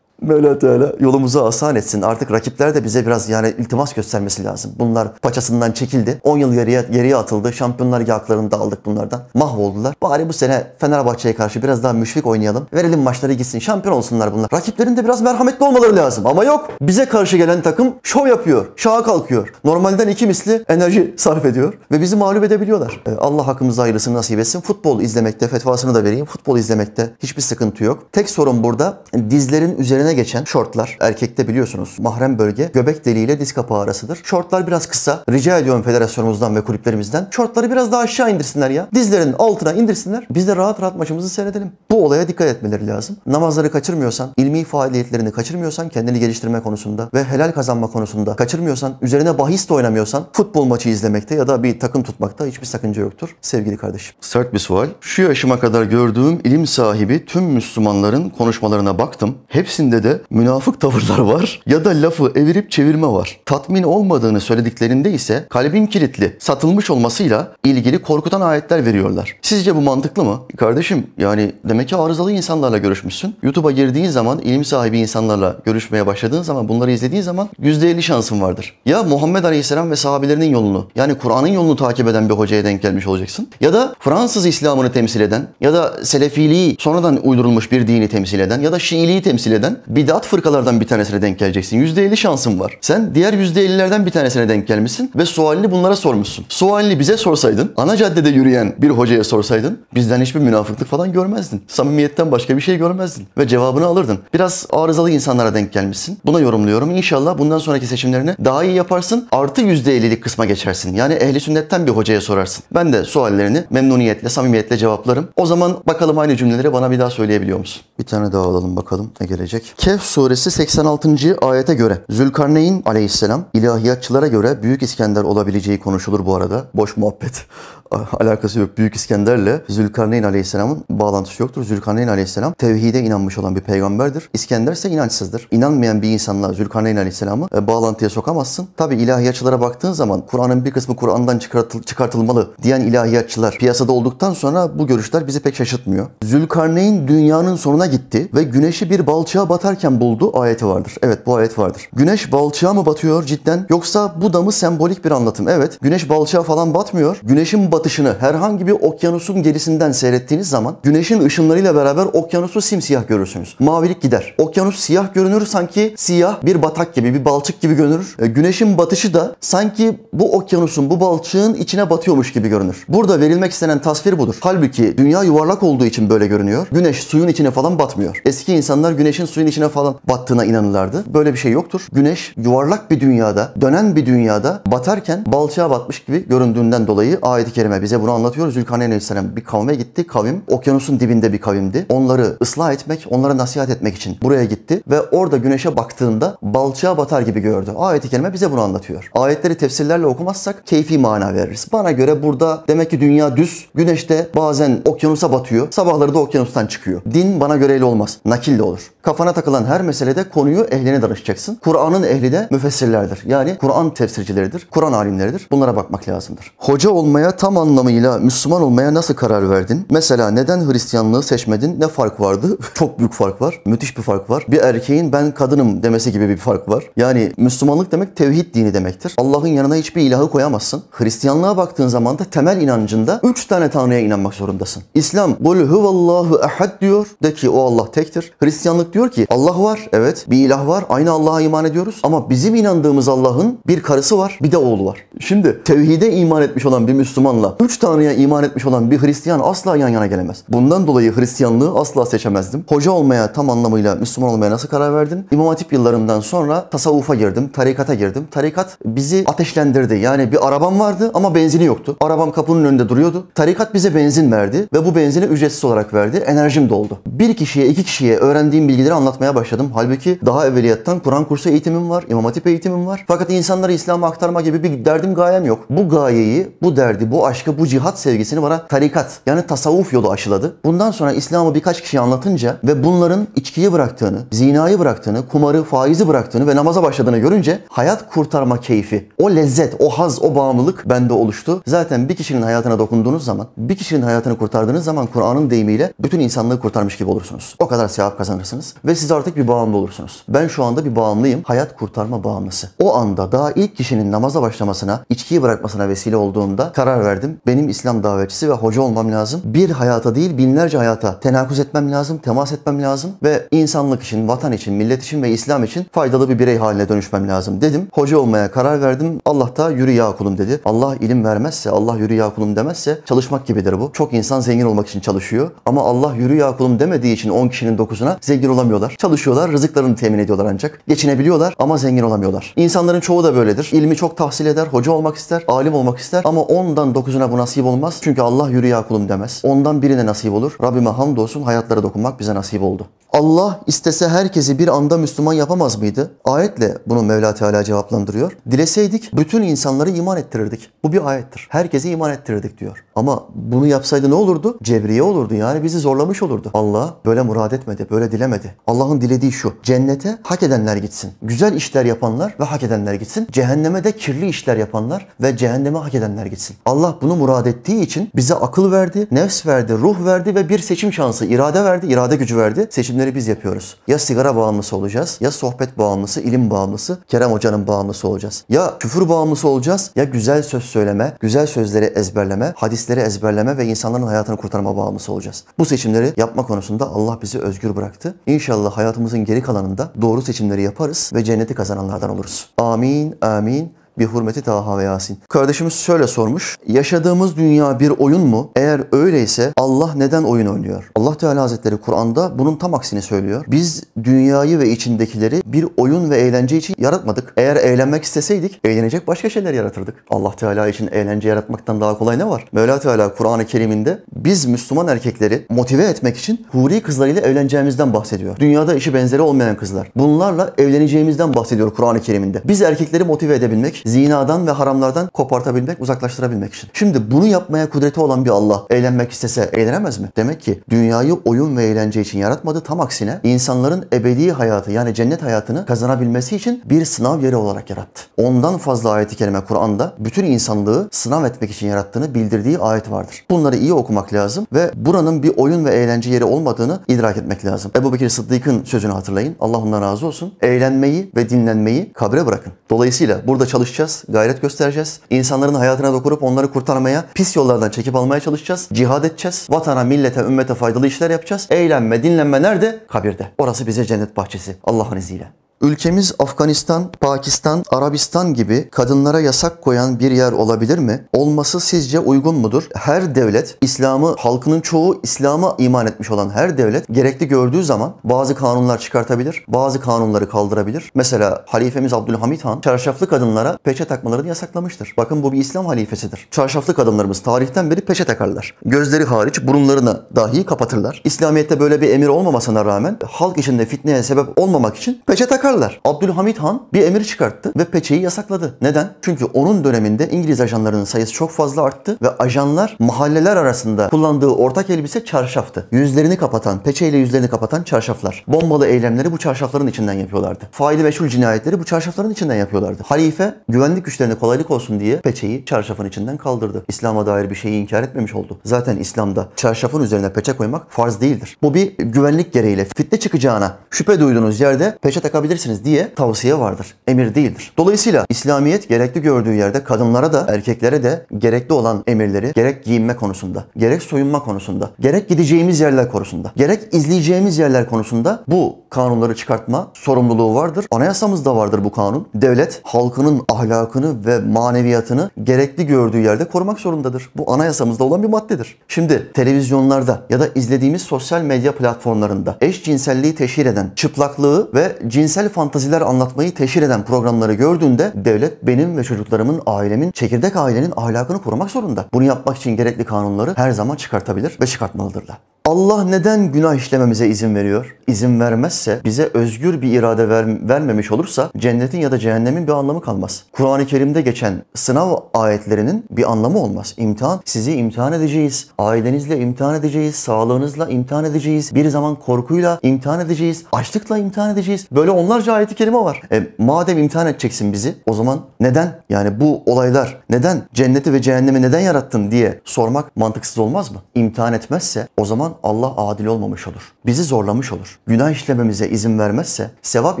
Mevla Teala yolumuzu asan etsin. Artık rakipler de bize biraz yani iltimas göstermesi lazım. Bunlar paçasından çekildi. 10 yıl geriye, geriye atıldı. Şampiyonlar Ligi haklarını da aldık bunlardan. Mahvoldular. Bari bu sene Fenerbahçe'ye karşı biraz daha müşfik oynayalım. Verelim maçları gitsin. Şampiyon olsunlar bunlar. Rakiplerin de biraz merhametli olmaları lazım. Ama yok. Bize karşı gelen takım şov yapıyor. Şaha kalkıyor. Normalden iki misli enerji sarf ediyor. Ve bizi mağlup edebiliyorlar. Ee, Allah hakkımızda hayırlısını nasip etsin. Futbol izlemekte fetvasını da vereyim. Futbol izlemekte hiçbir sıkıntı yok. Tek sorun burada dizlerin üzerine öne geçen şortlar. Erkekte biliyorsunuz mahrem bölge göbek deliği ile diz kapağı arasıdır. Şortlar biraz kısa. Rica ediyorum federasyonumuzdan ve kulüplerimizden. Şortları biraz daha aşağı indirsinler ya. Dizlerin altına indirsinler. Biz de rahat rahat maçımızı seyredelim. Bu olaya dikkat etmeleri lazım. Namazları kaçırmıyorsan, ilmi faaliyetlerini kaçırmıyorsan kendini geliştirme konusunda ve helal kazanma konusunda kaçırmıyorsan, üzerine bahis de oynamıyorsan futbol maçı izlemekte ya da bir takım tutmakta hiçbir sakınca yoktur sevgili kardeşim. Sert bir sual. Şu yaşıma kadar gördüğüm ilim sahibi tüm Müslümanların konuşmalarına baktım. Hepsinde içinde de münafık tavırlar var ya da lafı evirip çevirme var. Tatmin olmadığını söylediklerinde ise kalbin kilitli, satılmış olmasıyla ilgili korkutan ayetler veriyorlar. Sizce bu mantıklı mı? Kardeşim yani demek ki arızalı insanlarla görüşmüşsün. YouTube'a girdiğin zaman ilim sahibi insanlarla görüşmeye başladığın zaman bunları izlediğin zaman %50 şansın vardır. Ya Muhammed Aleyhisselam ve sahabelerinin yolunu yani Kur'an'ın yolunu takip eden bir hocaya denk gelmiş olacaksın. Ya da Fransız İslam'ını temsil eden ya da Selefiliği sonradan uydurulmuş bir dini temsil eden ya da Şiiliği temsil eden bidat fırkalardan bir tanesine denk geleceksin. %50 şansın var. Sen diğer %50'lerden bir tanesine denk gelmişsin ve sualini bunlara sormuşsun. Sualini bize sorsaydın, ana caddede yürüyen bir hocaya sorsaydın bizden hiçbir münafıklık falan görmezdin. Samimiyetten başka bir şey görmezdin ve cevabını alırdın. Biraz arızalı insanlara denk gelmişsin. Buna yorumluyorum. İnşallah bundan sonraki seçimlerini daha iyi yaparsın. Artı %50'lik kısma geçersin. Yani ehli sünnetten bir hocaya sorarsın. Ben de suallerini memnuniyetle, samimiyetle cevaplarım. O zaman bakalım aynı cümleleri bana bir daha söyleyebiliyor musun? Bir tane daha alalım bakalım ne gelecek. Kehf suresi 86. ayete göre Zülkarneyn aleyhisselam ilahiyatçılara göre Büyük İskender olabileceği konuşulur bu arada. Boş muhabbet. (laughs) Ah, alakası yok. Büyük İskender'le Zülkarneyn aleyhisselamın bağlantısı yoktur. Zülkarneyn aleyhisselam tevhide inanmış olan bir peygamberdir. İskender ise inançsızdır. İnanmayan bir insanla Zülkarneyn aleyhisselamı e, bağlantıya sokamazsın. Tabi ilahiyatçılara baktığın zaman Kur'an'ın bir kısmı Kur'an'dan çıkartıl- çıkartılmalı diyen ilahiyatçılar piyasada olduktan sonra bu görüşler bizi pek şaşırtmıyor. Zülkarneyn dünyanın sonuna gitti ve güneşi bir balçığa bat batarken buldu ayeti vardır. Evet bu ayet vardır. Güneş balçığa mı batıyor cidden yoksa bu da mı sembolik bir anlatım? Evet güneş balçığa falan batmıyor. Güneşin batışını herhangi bir okyanusun gerisinden seyrettiğiniz zaman güneşin ışınlarıyla beraber okyanusu simsiyah görürsünüz. Mavilik gider. Okyanus siyah görünür sanki siyah bir batak gibi bir balçık gibi görünür. E, güneşin batışı da sanki bu okyanusun bu balçığın içine batıyormuş gibi görünür. Burada verilmek istenen tasvir budur. Halbuki dünya yuvarlak olduğu için böyle görünüyor. Güneş suyun içine falan batmıyor. Eski insanlar güneşin suyun içine falan battığına inanırlardı. Böyle bir şey yoktur. Güneş yuvarlak bir dünyada, dönen bir dünyada batarken balçığa batmış gibi göründüğünden dolayı ayet-i kerime bize bunu anlatıyor. Zülkarneyn Aleyhisselam bir kavme gitti. Kavim okyanusun dibinde bir kavimdi. Onları ıslah etmek, onlara nasihat etmek için buraya gitti ve orada güneşe baktığında balçığa batar gibi gördü. Ayet-i kerime bize bunu anlatıyor. Ayetleri tefsirlerle okumazsak keyfi mana veririz. Bana göre burada demek ki dünya düz, güneş de bazen okyanusa batıyor, sabahları da okyanustan çıkıyor. Din bana göre öyle olmaz, nakille olur. Kafana takılan her meselede konuyu ehline danışacaksın. Kur'an'ın ehli de müfessirlerdir. Yani Kur'an tefsircileridir, Kur'an alimleridir. Bunlara bakmak lazımdır. Hoca olmaya tam anlamıyla Müslüman olmaya nasıl karar verdin? Mesela neden Hristiyanlığı seçmedin? Ne fark vardı? (laughs) Çok büyük fark var. Müthiş bir fark var. Bir erkeğin ben kadınım demesi gibi bir fark var. Yani Müslümanlık demek tevhid dini demektir. Allah'ın yanına hiçbir ilahı koyamazsın. Hristiyanlığa baktığın zaman da temel inancında 3 tane tanrıya inanmak zorundasın. İslam "Kul huvallahu ehad" diyor. De ki o Allah tektir. Hristiyanlık diyor ki Allah var evet bir ilah var aynı Allah'a iman ediyoruz ama bizim inandığımız Allah'ın bir karısı var bir de oğlu var. Şimdi tevhide iman etmiş olan bir Müslümanla üç tanrıya iman etmiş olan bir Hristiyan asla yan yana gelemez. Bundan dolayı Hristiyanlığı asla seçemezdim. Hoca olmaya tam anlamıyla Müslüman olmaya nasıl karar verdim? İmam Hatip yıllarımdan sonra tasavvufa girdim, tarikata girdim. Tarikat bizi ateşlendirdi. Yani bir arabam vardı ama benzini yoktu. Arabam kapının önünde duruyordu. Tarikat bize benzin verdi ve bu benzini ücretsiz olarak verdi. Enerjim doldu. Bir kişiye, iki kişiye öğrendiğim bilgi bilgileri anlatmaya başladım. Halbuki daha evveliyattan Kur'an kursu eğitimim var, İmam Hatip eğitimim var. Fakat insanları İslam'a aktarma gibi bir derdim gayem yok. Bu gayeyi, bu derdi, bu aşkı, bu cihat sevgisini bana tarikat yani tasavvuf yolu aşıladı. Bundan sonra İslam'ı birkaç kişi anlatınca ve bunların içkiyi bıraktığını, zinayı bıraktığını, kumarı, faizi bıraktığını ve namaza başladığını görünce hayat kurtarma keyfi, o lezzet, o haz, o bağımlılık bende oluştu. Zaten bir kişinin hayatına dokunduğunuz zaman, bir kişinin hayatını kurtardığınız zaman Kur'an'ın deyimiyle bütün insanlığı kurtarmış gibi olursunuz. O kadar sevap kazanırsınız ve siz artık bir bağımlı olursunuz. Ben şu anda bir bağımlıyım. Hayat kurtarma bağımlısı. O anda daha ilk kişinin namaza başlamasına, içkiyi bırakmasına vesile olduğunda karar verdim. Benim İslam davetçisi ve hoca olmam lazım. Bir hayata değil binlerce hayata tenakuz etmem lazım, temas etmem lazım ve insanlık için, vatan için, millet için ve İslam için faydalı bir birey haline dönüşmem lazım dedim. Hoca olmaya karar verdim. Allah da yürü ya kulum dedi. Allah ilim vermezse, Allah yürü ya kulum demezse çalışmak gibidir bu. Çok insan zengin olmak için çalışıyor ama Allah yürü ya kulum demediği için 10 kişinin 9'una zengin olan olamıyorlar. Çalışıyorlar, rızıklarını temin ediyorlar ancak. Geçinebiliyorlar ama zengin olamıyorlar. İnsanların çoğu da böyledir. İlmi çok tahsil eder, hoca olmak ister, alim olmak ister ama ondan dokuzuna bu nasip olmaz. Çünkü Allah yürü ya kulum demez. Ondan birine nasip olur. Rabbime hamdolsun hayatlara dokunmak bize nasip oldu. Allah istese herkesi bir anda Müslüman yapamaz mıydı? Ayetle bunu Mevla Teala cevaplandırıyor. Dileseydik bütün insanları iman ettirirdik. Bu bir ayettir. Herkese iman ettirirdik diyor. Ama bunu yapsaydı ne olurdu? Cebriye olurdu yani bizi zorlamış olurdu. Allah böyle murad etmedi, böyle dilemedi. Allah'ın dilediği şu. Cennete hak edenler gitsin. Güzel işler yapanlar ve hak edenler gitsin. Cehenneme de kirli işler yapanlar ve cehenneme hak edenler gitsin. Allah bunu murad ettiği için bize akıl verdi, nefs verdi, ruh verdi ve bir seçim şansı, irade verdi, irade gücü verdi. Seçimleri biz yapıyoruz. Ya sigara bağımlısı olacağız, ya sohbet bağımlısı, ilim bağımlısı, Kerem Hoca'nın bağımlısı olacağız. Ya küfür bağımlısı olacağız, ya güzel söz söyleme, güzel sözleri ezberleme, hadisleri ezberleme ve insanların hayatını kurtarma bağımlısı olacağız. Bu seçimleri yapma konusunda Allah bizi özgür bıraktı. İnşallah İnşallah hayatımızın geri kalanında doğru seçimleri yaparız ve cenneti kazananlardan oluruz. Amin, amin bir hürmeti Taha ve Yasin. Kardeşimiz şöyle sormuş. Yaşadığımız dünya bir oyun mu? Eğer öyleyse Allah neden oyun oynuyor? Allah Teala Hazretleri Kur'an'da bunun tam aksini söylüyor. Biz dünyayı ve içindekileri bir oyun ve eğlence için yaratmadık. Eğer eğlenmek isteseydik eğlenecek başka şeyler yaratırdık. Allah Teala için eğlence yaratmaktan daha kolay ne var? Mevla Teala Kur'an-ı Kerim'inde biz Müslüman erkekleri motive etmek için huri kızlarıyla evleneceğimizden bahsediyor. Dünyada işi benzeri olmayan kızlar. Bunlarla evleneceğimizden bahsediyor Kur'an-ı Kerim'inde. Biz erkekleri motive edebilmek, Zinadan ve haramlardan kopartabilmek, uzaklaştırabilmek için. Şimdi bunu yapmaya kudreti olan bir Allah eğlenmek istese eğlenemez mi? Demek ki dünyayı oyun ve eğlence için yaratmadı. Tam aksine insanların ebedi hayatı yani cennet hayatını kazanabilmesi için bir sınav yeri olarak yarattı. Ondan fazla ayeti kerime Kur'an'da bütün insanlığı sınav etmek için yarattığını bildirdiği ayet vardır. Bunları iyi okumak lazım ve buranın bir oyun ve eğlence yeri olmadığını idrak etmek lazım. Ebu Bekir Sıddık'ın sözünü hatırlayın. Allah ondan razı olsun. Eğlenmeyi ve dinlenmeyi kabre bırakın. Dolayısıyla burada çalış çalışacağız, gayret göstereceğiz. İnsanların hayatına dokunup onları kurtarmaya, pis yollardan çekip almaya çalışacağız. Cihad edeceğiz. Vatana, millete, ümmete faydalı işler yapacağız. Eğlenme, dinlenme nerede? Kabirde. Orası bize cennet bahçesi Allah'ın izniyle. Ülkemiz Afganistan, Pakistan, Arabistan gibi kadınlara yasak koyan bir yer olabilir mi? Olması sizce uygun mudur? Her devlet, İslam'ı, halkının çoğu İslam'a iman etmiş olan her devlet gerekli gördüğü zaman bazı kanunlar çıkartabilir, bazı kanunları kaldırabilir. Mesela halifemiz Abdülhamit Han çarşaflı kadınlara peçe takmalarını yasaklamıştır. Bakın bu bir İslam halifesidir. Çarşaflı kadınlarımız tarihten beri peçe takarlar. Gözleri hariç burunlarını dahi kapatırlar. İslamiyet'te böyle bir emir olmamasına rağmen halk içinde fitneye sebep olmamak için peçe takar Kaçarlar. Abdülhamit Han bir emir çıkarttı ve peçeyi yasakladı. Neden? Çünkü onun döneminde İngiliz ajanlarının sayısı çok fazla arttı ve ajanlar mahalleler arasında kullandığı ortak elbise çarşaftı. Yüzlerini kapatan, peçeyle yüzlerini kapatan çarşaflar. Bombalı eylemleri bu çarşafların içinden yapıyorlardı. Faili meşhur cinayetleri bu çarşafların içinden yapıyorlardı. Halife güvenlik güçlerine kolaylık olsun diye peçeyi çarşafın içinden kaldırdı. İslam'a dair bir şeyi inkar etmemiş oldu. Zaten İslam'da çarşafın üzerine peçe koymak farz değildir. Bu bir güvenlik gereğiyle fitne çıkacağına şüphe duyduğunuz yerde peçe takabilirsiniz yapabilirsiniz diye tavsiye vardır. Emir değildir. Dolayısıyla İslamiyet gerekli gördüğü yerde kadınlara da erkeklere de gerekli olan emirleri gerek giyinme konusunda, gerek soyunma konusunda, gerek gideceğimiz yerler konusunda, gerek izleyeceğimiz yerler konusunda bu kanunları çıkartma sorumluluğu vardır. Anayasamızda vardır bu kanun. Devlet halkının ahlakını ve maneviyatını gerekli gördüğü yerde korumak zorundadır. Bu anayasamızda olan bir maddedir. Şimdi televizyonlarda ya da izlediğimiz sosyal medya platformlarında eşcinselliği teşhir eden çıplaklığı ve cinsel bilimsel fantaziler anlatmayı teşhir eden programları gördüğünde devlet benim ve çocuklarımın, ailemin, çekirdek ailenin ahlakını korumak zorunda. Bunu yapmak için gerekli kanunları her zaman çıkartabilir ve çıkartmalıdırlar. Allah neden günah işlememize izin veriyor? İzin vermezse, bize özgür bir irade ver, vermemiş olursa cennetin ya da cehennemin bir anlamı kalmaz. Kur'an-ı Kerim'de geçen sınav ayetlerinin bir anlamı olmaz. İmtihan, sizi imtihan edeceğiz, ailenizle imtihan edeceğiz, sağlığınızla imtihan edeceğiz, bir zaman korkuyla imtihan edeceğiz, açlıkla imtihan edeceğiz. Böyle onlarca ayeti kerime var. E, madem imtihan edeceksin bizi, o zaman neden? Yani bu olaylar neden? Cenneti ve cehennemi neden yarattın diye sormak mantıksız olmaz mı? İmtihan etmezse o zaman zaman Allah adil olmamış olur. Bizi zorlamış olur. Günah işlememize izin vermezse, sevap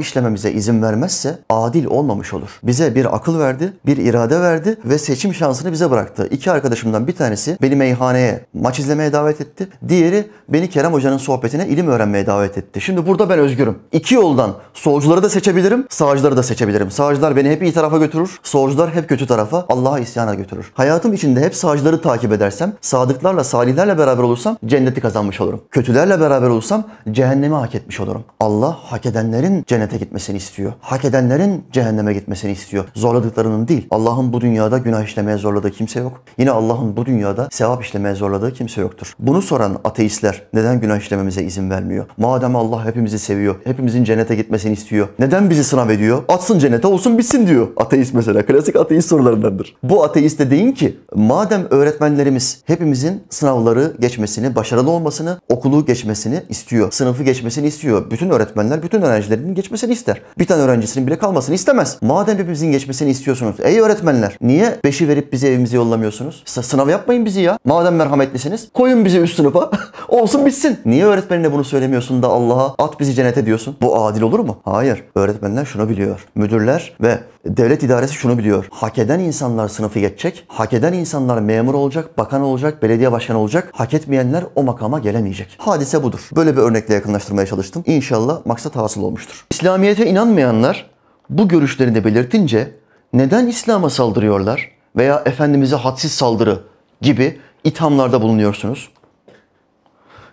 işlememize izin vermezse adil olmamış olur. Bize bir akıl verdi, bir irade verdi ve seçim şansını bize bıraktı. İki arkadaşımdan bir tanesi beni meyhaneye, maç izlemeye davet etti. Diğeri beni Kerem Hoca'nın sohbetine ilim öğrenmeye davet etti. Şimdi burada ben özgürüm. İki yoldan solcuları da seçebilirim, sağcıları da seçebilirim. Sağcılar beni hep iyi tarafa götürür, solcular hep kötü tarafa, Allah'a isyana götürür. Hayatım içinde hep sağcıları takip edersem, sadıklarla, salihlerle beraber olursam cenneti kazanırım kazanmış olurum. Kötülerle beraber olsam cehennemi hak etmiş olurum. Allah hak edenlerin cennete gitmesini istiyor. Hak edenlerin cehenneme gitmesini istiyor. Zorladıklarının değil. Allah'ın bu dünyada günah işlemeye zorladığı kimse yok. Yine Allah'ın bu dünyada sevap işlemeye zorladığı kimse yoktur. Bunu soran ateistler neden günah işlememize izin vermiyor? Madem Allah hepimizi seviyor, hepimizin cennete gitmesini istiyor. Neden bizi sınav ediyor? Atsın cennete olsun bitsin diyor. Ateist mesela. Klasik ateist sorularındandır. Bu ateiste deyin ki madem öğretmenlerimiz hepimizin sınavları geçmesini, başarılı olmasını olmasını, okulu geçmesini istiyor. Sınıfı geçmesini istiyor. Bütün öğretmenler bütün öğrencilerinin geçmesini ister. Bir tane öğrencisinin bile kalmasını istemez. Madem hepimizin geçmesini istiyorsunuz. Ey öğretmenler niye 5'i verip bizi evimize yollamıyorsunuz? sınav yapmayın bizi ya. Madem merhametlisiniz koyun bizi üst sınıfa. (laughs) Olsun bitsin. Niye öğretmenine bunu söylemiyorsun da Allah'a at bizi cennete diyorsun? Bu adil olur mu? Hayır. Öğretmenler şunu biliyor. Müdürler ve Devlet idaresi şunu biliyor. Hak eden insanlar sınıfı geçecek. Hak eden insanlar memur olacak, bakan olacak, belediye başkanı olacak. Hak etmeyenler o makama gelemeyecek. Hadise budur. Böyle bir örnekle yakınlaştırmaya çalıştım. İnşallah maksat hasıl olmuştur. İslamiyete inanmayanlar bu görüşlerini de belirtince neden İslam'a saldırıyorlar veya Efendimiz'e hadsiz saldırı gibi ithamlarda bulunuyorsunuz?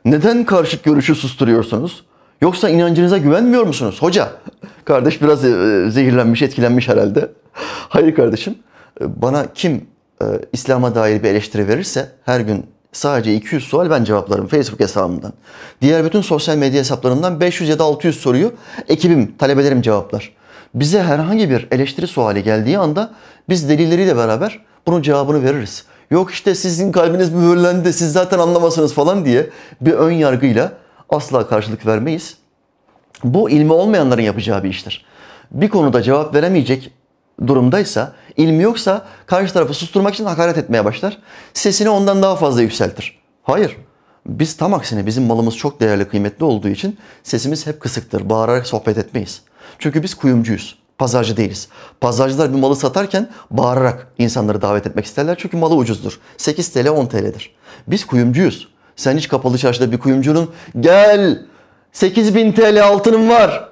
Neden karşıt görüşü susturuyorsunuz? Yoksa inancınıza güvenmiyor musunuz? Hoca, kardeş biraz e, zehirlenmiş, etkilenmiş herhalde. Hayır kardeşim, e, bana kim e, İslam'a dair bir eleştiri verirse her gün sadece 200 sual ben cevaplarım Facebook hesabımdan. Diğer bütün sosyal medya hesaplarından 500 ya da 600 soruyu ekibim, talebelerim cevaplar. Bize herhangi bir eleştiri suali geldiği anda biz delilleriyle beraber bunun cevabını veririz. Yok işte sizin kalbiniz mühürlendi, siz zaten anlamasınız falan diye bir ön yargıyla asla karşılık vermeyiz. Bu ilmi olmayanların yapacağı bir iştir. Bir konuda cevap veremeyecek durumdaysa, ilmi yoksa karşı tarafı susturmak için hakaret etmeye başlar. Sesini ondan daha fazla yükseltir. Hayır. Biz tam aksine bizim malımız çok değerli, kıymetli olduğu için sesimiz hep kısıktır. Bağırarak sohbet etmeyiz. Çünkü biz kuyumcuyuz. Pazarcı değiliz. Pazarcılar bir malı satarken bağırarak insanları davet etmek isterler. Çünkü malı ucuzdur. 8 TL 10 TL'dir. Biz kuyumcuyuz. Sen hiç kapalı çarşıda bir kuyumcunun gel 8000 TL altınım var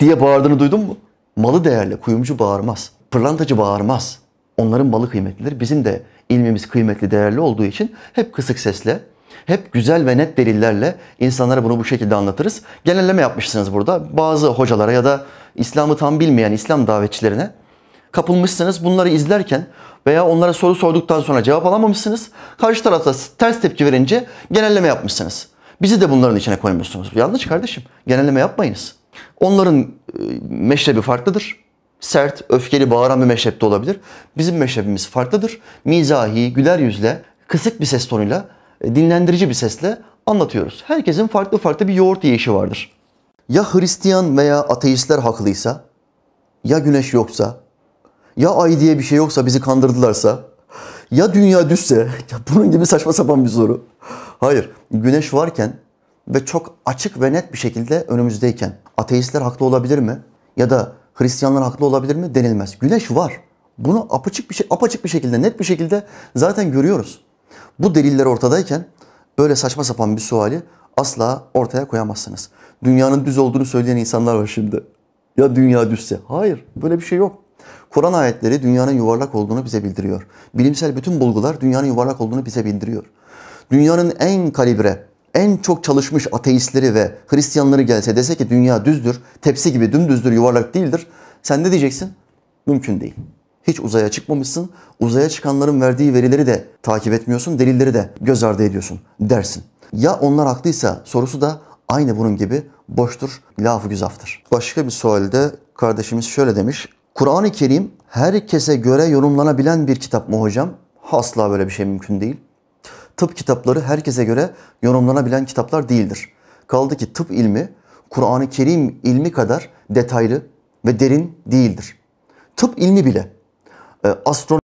diye bağırdığını duydun mu? Malı değerli kuyumcu bağırmaz. Pırlantacı bağırmaz. Onların malı kıymetlidir. Bizim de ilmimiz kıymetli, değerli olduğu için hep kısık sesle, hep güzel ve net delillerle insanlara bunu bu şekilde anlatırız. Genelleme yapmışsınız burada. Bazı hocalara ya da İslam'ı tam bilmeyen İslam davetçilerine kapılmışsınız. Bunları izlerken veya onlara soru sorduktan sonra cevap alamamışsınız. Karşı tarafta ters tepki verince genelleme yapmışsınız. Bizi de bunların içine koymuyorsunuz. Yanlış kardeşim. Genelleme yapmayınız. Onların e, meşrebi farklıdır. Sert, öfkeli, bağıran bir meşrep olabilir. Bizim meşrebimiz farklıdır. Mizahi, güler yüzle, kısık bir ses tonuyla, e, dinlendirici bir sesle anlatıyoruz. Herkesin farklı farklı bir yoğurt yiyişi vardır. Ya Hristiyan veya ateistler haklıysa, ya güneş yoksa, ya ay diye bir şey yoksa bizi kandırdılarsa? Ya dünya düzse? (laughs) Ya bunun gibi saçma sapan bir soru. Hayır. Güneş varken ve çok açık ve net bir şekilde önümüzdeyken ateistler haklı olabilir mi? Ya da Hristiyanlar haklı olabilir mi? Denilmez. Güneş var. Bunu apaçık bir şey apaçık bir şekilde, net bir şekilde zaten görüyoruz. Bu deliller ortadayken böyle saçma sapan bir suali asla ortaya koyamazsınız. Dünyanın düz olduğunu söyleyen insanlar var şimdi. Ya dünya düzse? Hayır, böyle bir şey yok. Kur'an ayetleri dünyanın yuvarlak olduğunu bize bildiriyor. Bilimsel bütün bulgular dünyanın yuvarlak olduğunu bize bildiriyor. Dünyanın en kalibre, en çok çalışmış ateistleri ve Hristiyanları gelse dese ki dünya düzdür, tepsi gibi dümdüzdür, yuvarlak değildir. Sen ne diyeceksin? Mümkün değil. Hiç uzaya çıkmamışsın. Uzaya çıkanların verdiği verileri de takip etmiyorsun, delilleri de göz ardı ediyorsun dersin. Ya onlar haklıysa sorusu da aynı bunun gibi boştur, lafı güzaftır. Başka bir sualde kardeşimiz şöyle demiş. Kur'an-ı Kerim herkese göre yorumlanabilen bir kitap mı hocam? Asla böyle bir şey mümkün değil. Tıp kitapları herkese göre yorumlanabilen kitaplar değildir. Kaldı ki tıp ilmi Kur'an-ı Kerim ilmi kadar detaylı ve derin değildir. Tıp ilmi bile e, astronomi